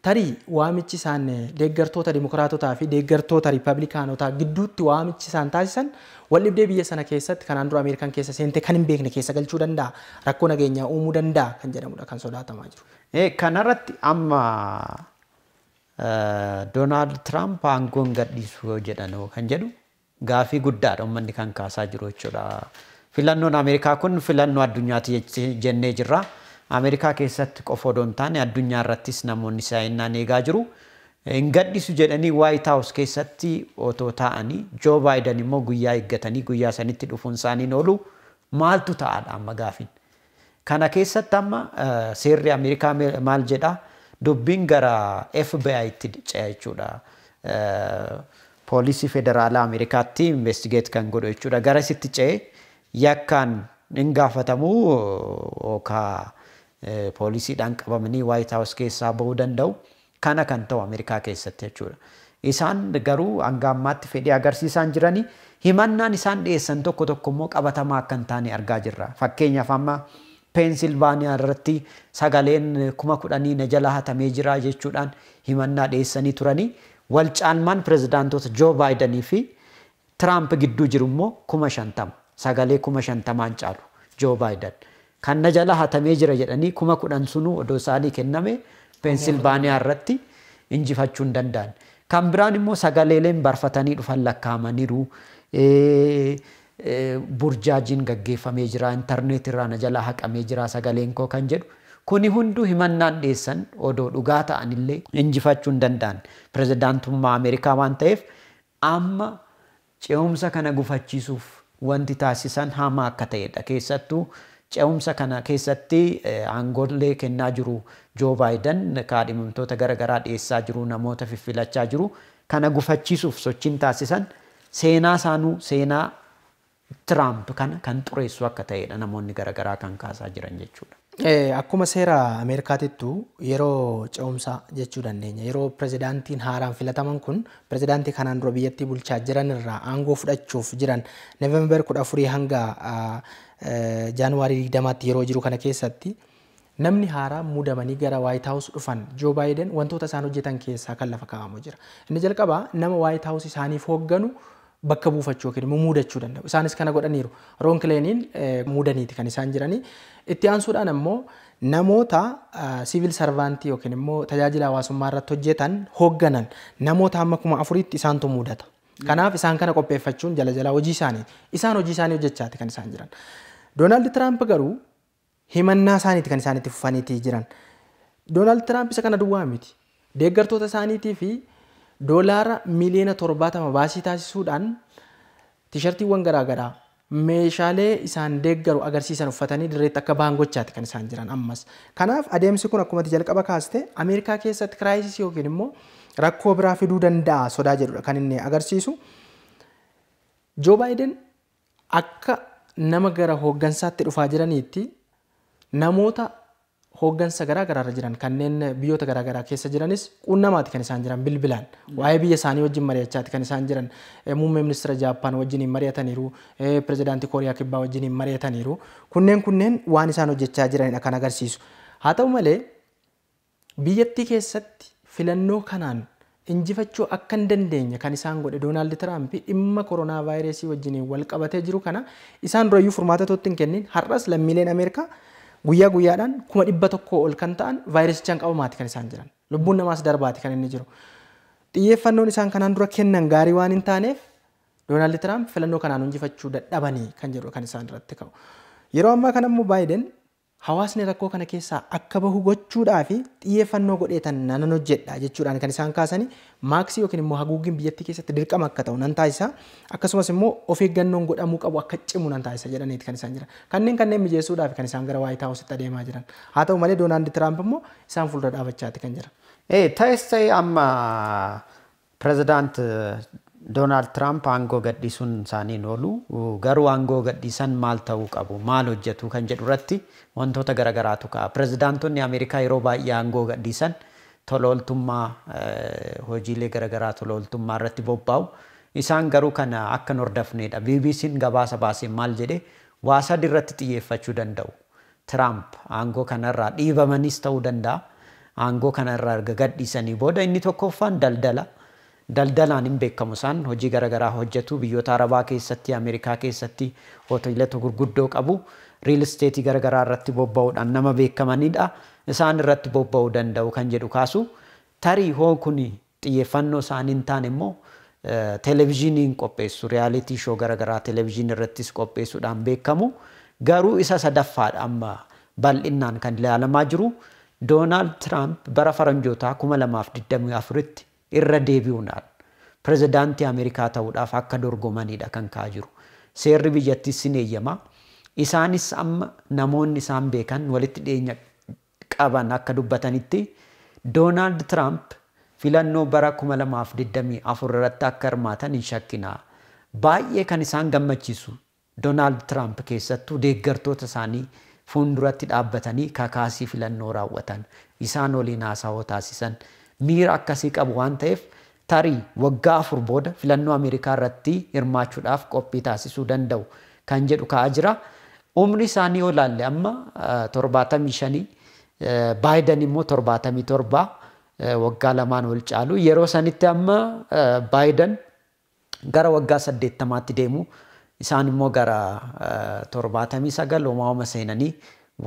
tarii waamichi isaan deeggartoota dimokiraatotaa fi deeggartoota riippablikaanotaa gidduutti waamichi isaan taasisan waldhibdee biyya sana keessatti kanaan dura Ameerikaan keessa seentee kan hin beekne keessa galchuu danda'a rakkoo nageenyaa uumuu danda'a kan jedhamudha kan sodaatamaa jiru. Kanarratti amma Doonaald Tiraamp aangoon gadhiisuu yoo jedhan kan jedhu gaafii guddaadha uummanni kan kaasaa jiru jechuudha. Filannoon Ameerikaa kun filannoo addunyaati jennee jirra. Ameerikaa keessatti qofa odoo hin addunyaa irrattis namoonni saayinaan eegaa jiru. Hin jedhanii White House keessatti otoo taa'anii Joo Baayiden immoo guyyaa eeggatanii guyyaa sanitti dhufuun isaaniin oolu maaltu ta'aadha amma gaafin. Kana keessatti amma eh, seerri Ameerikaa maal jedhaa dubbiin gara FBI itti ce'a jechuudha. Eh, poolisii federaalaa Ameerikaatti investigeet kan godhu jechuudha. Gara isitti ce'ee yakkaan hin gaafatamuu eh, poolisiidhaan qabamanii Waayit Haawus keessaa ba'uu danda'u kana kan ta'u Ameerikaa keessatti jechuudha. Isaan garuu hanga ammaatti fedhii agarsiisaa jiranii himannaan isaan dhiyeessan tokko tokko immoo qabatamaa akka hin taane argaa jirra. Fakkeenyaaf amma peensilvaaniyaa irratti sagaleen kuma kudhanii na jala hatamee jira jechuudhaan himannaa dhiyeessanii turanii wal caalmaan pirezidaantota Joo Baayidanii fi Tiraamp gidduu jiru immoo kuma shantama sagalee kuma shantamaan caalu Joo Baayidan. kan na jala hatamee jira jedhanii kuma kudhan sunuu odoo isaanii kenname peensilbaaniyaa irratti injifachuu hin danda'an. Kan biraan immoo sagaleeleen barfatanii dhufan lakkaa'amaniiru. burjaajiin gaggeeffamee jira, intarneetii irraa na jala haqamee jira sagaleen koo kan jedhu. Kuni hunduu himannaan dhiyeessan odoo dhugaa ta'anillee injifachuu hin danda'an. Pireezidaantummaa Ameerikaa waan ta'eef amma ce'umsa kana gufachiisuuf wanti taasisan hamaa akka ta'edha. Keessattuu Ce'umsa kana keessatti e, aangollee kennaa jiru Joo Baayidan kaadhimamtoota garaagaraa dhiyeessaa jiru namoota fifilachaa jiru. Kana gufachisuuf sochiin taasisan seenaa saanuu seenaa Tiraamp kana kan xureessu akka ta'edha namoonni garaagaraa kan kaasaa jiran jechuudha. E, akkuma seera Ameerikaatittu yeroo ce'umsaa jechuu dandeenya. Yeroo pirezidaantiin haaraan filataman kun pirezidaantii kanaan dura biyyattii bulchaa jiran irraa aangoo fudhachuuf jiran Neeveembar 14 Eh, jaanuaarii 20 yeroo jiru kana keessatti namni haaraa muudamanii gara White House dhufan Joe wantoota isaan hojjetan keessaa kan lafa kaa'amu jira. Inni jalqabaa nama isaaniif hoogganu bakka buufachuu yookiin immoo muudachuu danda'u. Isaanis kana godhaniiru. Eh, muudaniiti kan isaan jiranii. Itti namoota eh, sarvaantii yookiin immoo tajaajila hawaasummaa irratti hojjetan hoogganan namoota kuma isaantu muudata. Kanaaf isaan kana qopheeffachuun jala jalaa hojii isaanii isaan hojii isaanii hojjechaati kan isaan Doonaald Tiraamp garuu himannaa isaaniiti kan isaanitti fufaniitii jiran. Doonaald Tiraamp isa kana duwwaa miti. Deeggartoota isaaniitii doolaara miliyoona torbaatama baasii taasisuudhaan tiishartiiwwan garaagaraa meeshaalee isaan deeggaru agarsiisan uffatanii dirreetti akka baangochaati kan isaan jiran ammas. Kanaaf adeemsi kun akkuma jalqaba kaastee Ameerikaa keessatti kiraayisii yookiin immoo rakkoo biraa fiduu danda'a sodaa jedhudha kan inni agarsiisu. Joo Baayiden akka nama gara hooggansaatti dhufaa jiraniitti namoota hoggansa garaa garaarra jiran kanneen biyyoota garaa garaa keessa jiranis quunnamaati kan isaan jiran bilbilaan waa'ee biyya isaanii wajjin mari'achaati kan isaan jiran muummee ministeera jaappaan wajjin hin mari'ataniiru pirezidaantii kooriyaa kibbaa wajjin hin mari'ataniiru kunneen kunneen waan isaan hojjechaa jiranidha kan agarsiisu haa ta'u malee biyyattii keessatti filannoo kanaan injifachuu akka hin dandeenye kan isaan godhe Doonaald Tiraamp dhimma koronaa vaayirasii wajjiniin wal qabatee jiru kana isaan durayyuu furmaata tootti hin kennin har'as lammiileen Ameerikaa guyyaa guyyaadhaan kuma dhibba tokkoo ol kan ta'an vaayirasichaan qabamaati kan isaan jiran lubbuun namaas darbaati kan inni jiru. Xiyyeeffannoon isaan kanaan dura kennan gaarii waan hin taaneef Doonaald Tiraamp filannoo kanaan hunjifachuu dadhabanii kan jedhu kan isaan irratti ka'u. Yeroo ammaa kanammoo Baayiden hawaasni rakkoo kana keessaa akka bahu gochuudhaa fi xiyyeeffannoo godhee tan nan hojjedha jechuudhaan kan isaan kaasani maaksii yookiin immoo haguuggiin biyyattii keessatti dirqama akka ta'u nan taasisa akkasumas immoo of eeggannoon godhamuu qabu akka cimu nan taasisa jedhaniiti kan isaan jiran kanneen kanneen mijeessuudhaaf kan isaan gara waayitaa hoositti adeemaa jiran haa ta'u malee doonaandi tiraamp immoo isaan fuuldura dhaabachaati kan jiran. Ta'es ta'ee amma pirezidaant ዶናልድ ትራምፕ አንጎ ገዲሱን ሳኔ ኖሉ ገሩ አንጎ ገዲሰን ማል ተው ቀቡ ማል ወጀቱ ከንጀዱ ረቲ ወንቶ ተገረገራቱ ከ ፕሬዚዳንቱን የአሜሪካ የሮ ባየ አንጎ ገዲሰን ቶሎልቱማ ሆጂሌ ገረገራ ቶሎልቱማ ረቲ ቦባው ኢሳን ገሩ ከነ አከን ወርደፍኔ ቢቢሲን ገባሰ ባሴ ማል ጀዴ ዋሳ ድረት ጥየፈቹ ደንደው ትራምፕ አንጎ ከነራ ዲበመኒስ ተው ደንዳ አንጎ ከነራ ገገዲሰኒ ቦደ እኒ ቶኮፋን daldalaan hin beekamu isaan hojii garaagaraa hojjetu biyyoota arabaa keessatti ameerikaa keessatti hoteelota gurguddoo qabu riil isteetii garaagaraa irratti bobba'uudhaan nama beekamanidha isaan irratti bobba'uu danda'u kan jedhu kaasu tarii hoo kun xiyyeeffannoo isaanii hin taane immoo eh, televezyiiniin qopheessu riyaalitii shoo garaagaraa televezyiinii irrattis qopheessuudhaan beekamu garuu isa sadaffaadha amma bal'innaan kan ilaalamaa jiru doonaald tiraamp bara faranjootaa 2024 tti irra deebi'uudhaan pirezidaantii Ameerikaa ta'uudhaaf akka dorgomanidha kan ka'aa jiru. Seerri biyyattiis eeyyama Isaanis amma namoonni isaan beekan walitti dhiyeenya qaban akka dubbatanitti Doonaald Tiraamp filannoo bara 2024 irratti akka hirmaatan hin shakkinaa. Baay'ee kan isaan gammachiisu Doonaald Tiraamp keessattuu deeggartoota isaanii fuulduratti dhaabbatanii kakaasii filannoo raawwatan isaan waliin haasawoo taasisan miira akkasii qabu waan ta'eef tarii waggaa afur booda filannoo Ameerikaa irratti hirmaachuudhaaf qophii taasisuu danda'u kan jedhu ka'aa jira. Umri isaanii yoo ilaalle amma torbaatamii shanii baay'idan immoo torbaatamii torbaa waggaa lamaan wal caalu yeroo sanitti amma baay'idan gara waggaa saddeettamaatti deemu isaan immoo gara torbaatamii sagal homaa'uma seenanii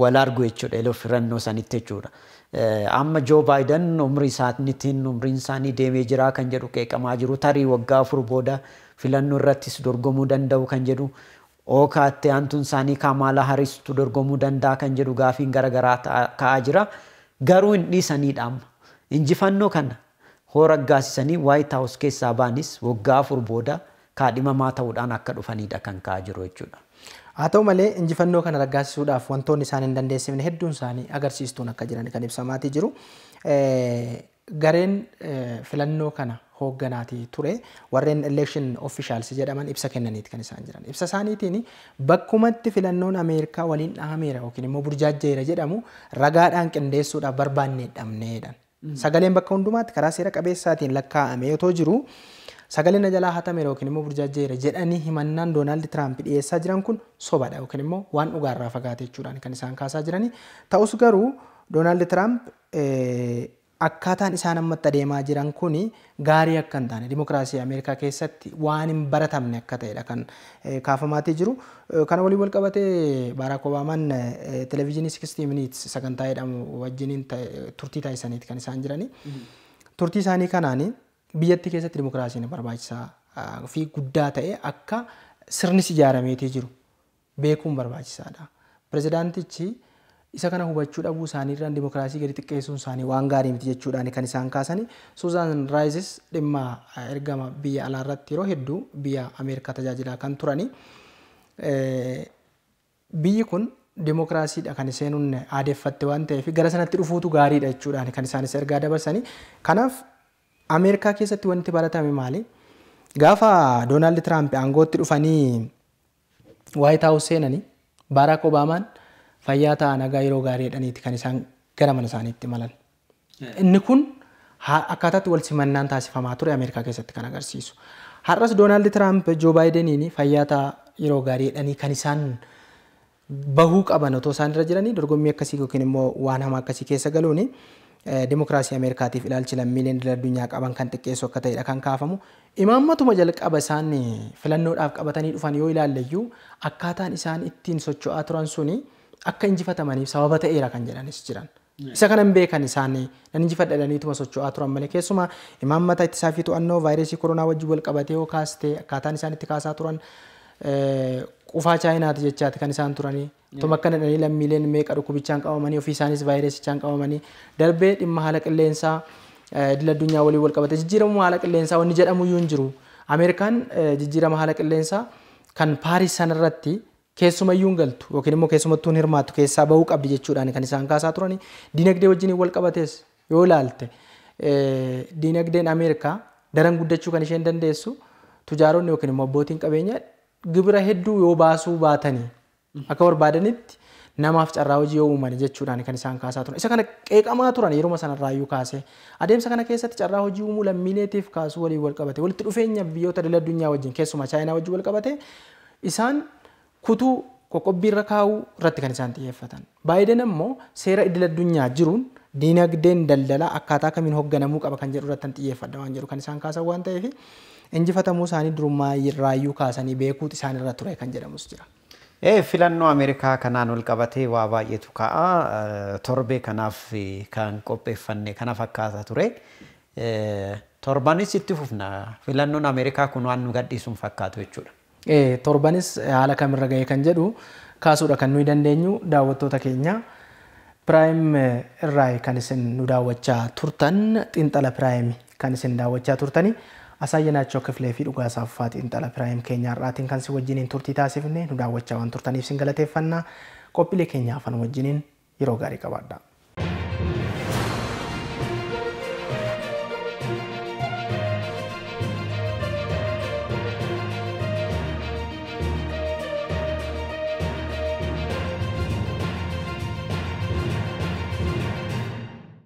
wal argu jechuudha yeroo firannoo sanitti jechuudha. Eh, amma joo baayidan umrii isaaniitiin umriin isaanii deemee jira kan jedhu qeeqamaa jiru tarii waggaa afur booda filannoo irrattis dorgomuu danda'u kan jedhu ookaatti hantuun isaanii kaamaala haristu dorgomuu danda'a kan jedhu gaafiin garaagaraa ka'aa jira. Garuu hin dhiisanidha amma. Injifannoo kana hoora gaasisanii White keessaa baanis waggaa afur booda kaadhimamaa ta'uudhaan akka dhufanidha kan ka'aa jiru jechuudha. haa ta'u malee injifannoo kana raggaasisuudhaaf wantoonni isaan hin dandeessifne hedduun isaanii agarsiistuun akka jiran kan ibsamaatii jiru. Gareen filannoo kana hoogganaati ture warreen election officials jedhaman ibsa kennaniiti kan isaan jiran. Ibsa isaaniitiin bakkumatti filannoon Ameerikaa waliin dhahameera yookiin immoo burjaajjeera jedhamu ragaadhaan qindeessuudhaaf barbaanne dhabneedhaan. Mm. Sagaleen bakka hundumaatti karaa seera qabeessaatiin lakkaa'ame yoo ta'u jiru. Sagaleen jalaa hatamee yookiin immoo burjaajjeera jedhanii himannaan Doonaald Tiraamp dhiyeessaa jiran kun sobadha yookiin immoo waan dhugaarraa fagaate jechuudhaan kan isaan kaasaa jiranii. Ta'us garuu Doonaald Tiraamp eh, akkaataan isaan ammatti adeemaa jiran kun gaarii akka hin taane dimokiraasii Ameerikaa keessatti waan hin baratamne akka ta'edha kan eh, jiru. Eh, kana waliin 60 Minutes turtii kan isaan jiranii. Mm-hmm. Turtii isaanii kanaanii biyyatti keessatti dimokiraasiin barbaachisaa fi guddaa ta'e akka sirnis ijaarameetii jiru beekuun barbaachisaadha. Pirezidaantichi isa kana hubachuu dhabuu irraan dimokiraasii gadi xiqqeessuun isaanii waan gaarii jechuudhaan kan isaan kaasanii Suuzaan dhimma ergama biyya yeroo hedduu biyya Ameerikaa tajaajilaa kan Biyyi kun dimokiraasiidha kan waan ta'eef gara sanatti dhufuutu gaariidha jechuudhaan kan isaan ergaa dabarsanii. Kanaaf Ameerikaa keessatti wanti baratame maali? Gaafa Doonaald Tiraamp aangootti dhufanii Waayit Haawus seenanii Barak Obaamaan fayyaa ta'a nagaa yeroo gaariidhaniiti kan isaan garaman mana isaaniitti imalan. Inni kun akkaataatti wal simannaan taasifamaa ture Ameerikaa keessatti kan agarsiisu. Har'as Doonaald Tiraamp Joo Baayideniin fayyaa ta'a yeroo gaariidhanii kan isaan bahuu qaban otoo isaan irra jiranii dorgommii akkasii yookiin immoo waan hamaa akkasii keessa galuuni Eh, Dimookiraasii Ameerikaatiif ilaalchi lammiileen dala addunyaa qaban kan xiqqeessu akka ta'edha kan kaafamu. Imaammatuma jalqaba isaan filannoodhaaf qabatanii dhufan yoo ilaalle iyyuu akkaataan isaan ittiin socho'aa turan suni akka injifatamaniif sababa ta'eera kan jedhanis jiran. Isa kanan beekan isaan nan injifadhadhaniituma socho'aa turan malee keessumaa imaammata ittisaa fi to'annoo vaayirasii koronaa wajjin wal yoo kaastee akkaataan isaan itti kaasaa turan eh, qufaa chaayinaati jechaati kan isaan turanii. Otuma akkana dhanii lammiileen meeqa dhukkubichaan qabamanii ofii isaanis vaayirasichaan qabamanii darbee dhimma haala qilleensaa eh, dila addunyaa waliin wal qabate jijjiiramuu haala qilleensaa wanni jedhamu iyyuu hin jiru. Ameerikaan eh, jijjiirama haala qilleensaa kan Paaris sanarratti keessuma iyyuu hin galtu yookiin immoo keessumattuu hin hirmaattu keessaa bahuu qabdi jechuudhaan kan isaan kaasaa turanii Diinagdee wajjin wal qabates yoo ilaalte eh, diinagdeen Ameerikaa daran guddachuu kan isheen dandeessu tujaaronni yookiin immoo abbootiin qabeenyaa gibira hedduu yoo baasuu Akka barbaadanitti namaaf carraa hojii yoo jechuudhaan kan isaan kaasaa turan. Isa kana qeeqamaa turan yeruma sanarraayyuu kaasee adeemsa kana keessatti carraa hojii uumuu lammiileetiif kaasuu waliin wal qabate walitti dhufeenya biyyoota dila addunyaa wajjin keessumaa chaayinaa wajjin wal qabate isaan kutuu qoqqobbiirra kaa'uu irratti kan isaan xiyyeeffatan. Baay'ideen ammoo seera idil addunyaa jiruun diinagdeen daldalaa akkaataa kamiin hoogganamuu qaba kan jedhu irratti xiyyeeffadha waan jedhu kan isaan kaasan waan ta'eef injifatamuu isaanii durummaa raayyuu kaasanii beekuutu isaanirra ture filannoo Ameerikaa kanaan ol qabatee waa baay'eetu ka'a. Torbee kanaaf kan qopheeffanne kana fakkaataa ture. Torbanis itti fufna. Filannoon Ameerikaa kun waan nu gadhiisuun fakkaatu jechuudha. Torbanis haala kamirra ga'ee kan jedhu kaasuudha kan nuyi dandeenyu daawwattoota keenya. Piraayim irraa kan isin nu daawwachaa turtan xiinxala piraayimii kan isin daawwachaa turtanii. Asaayyanaachoo Kifilee fi dhugaa saffaati intala Piraayim keenyaa har'aatiin kan si wajjiniin turtii taasifne nu daawwachaa waan turtaniif sin galateeffannaa qophiilee keenya hafan wajjiniin yeroo gaarii qabaadha.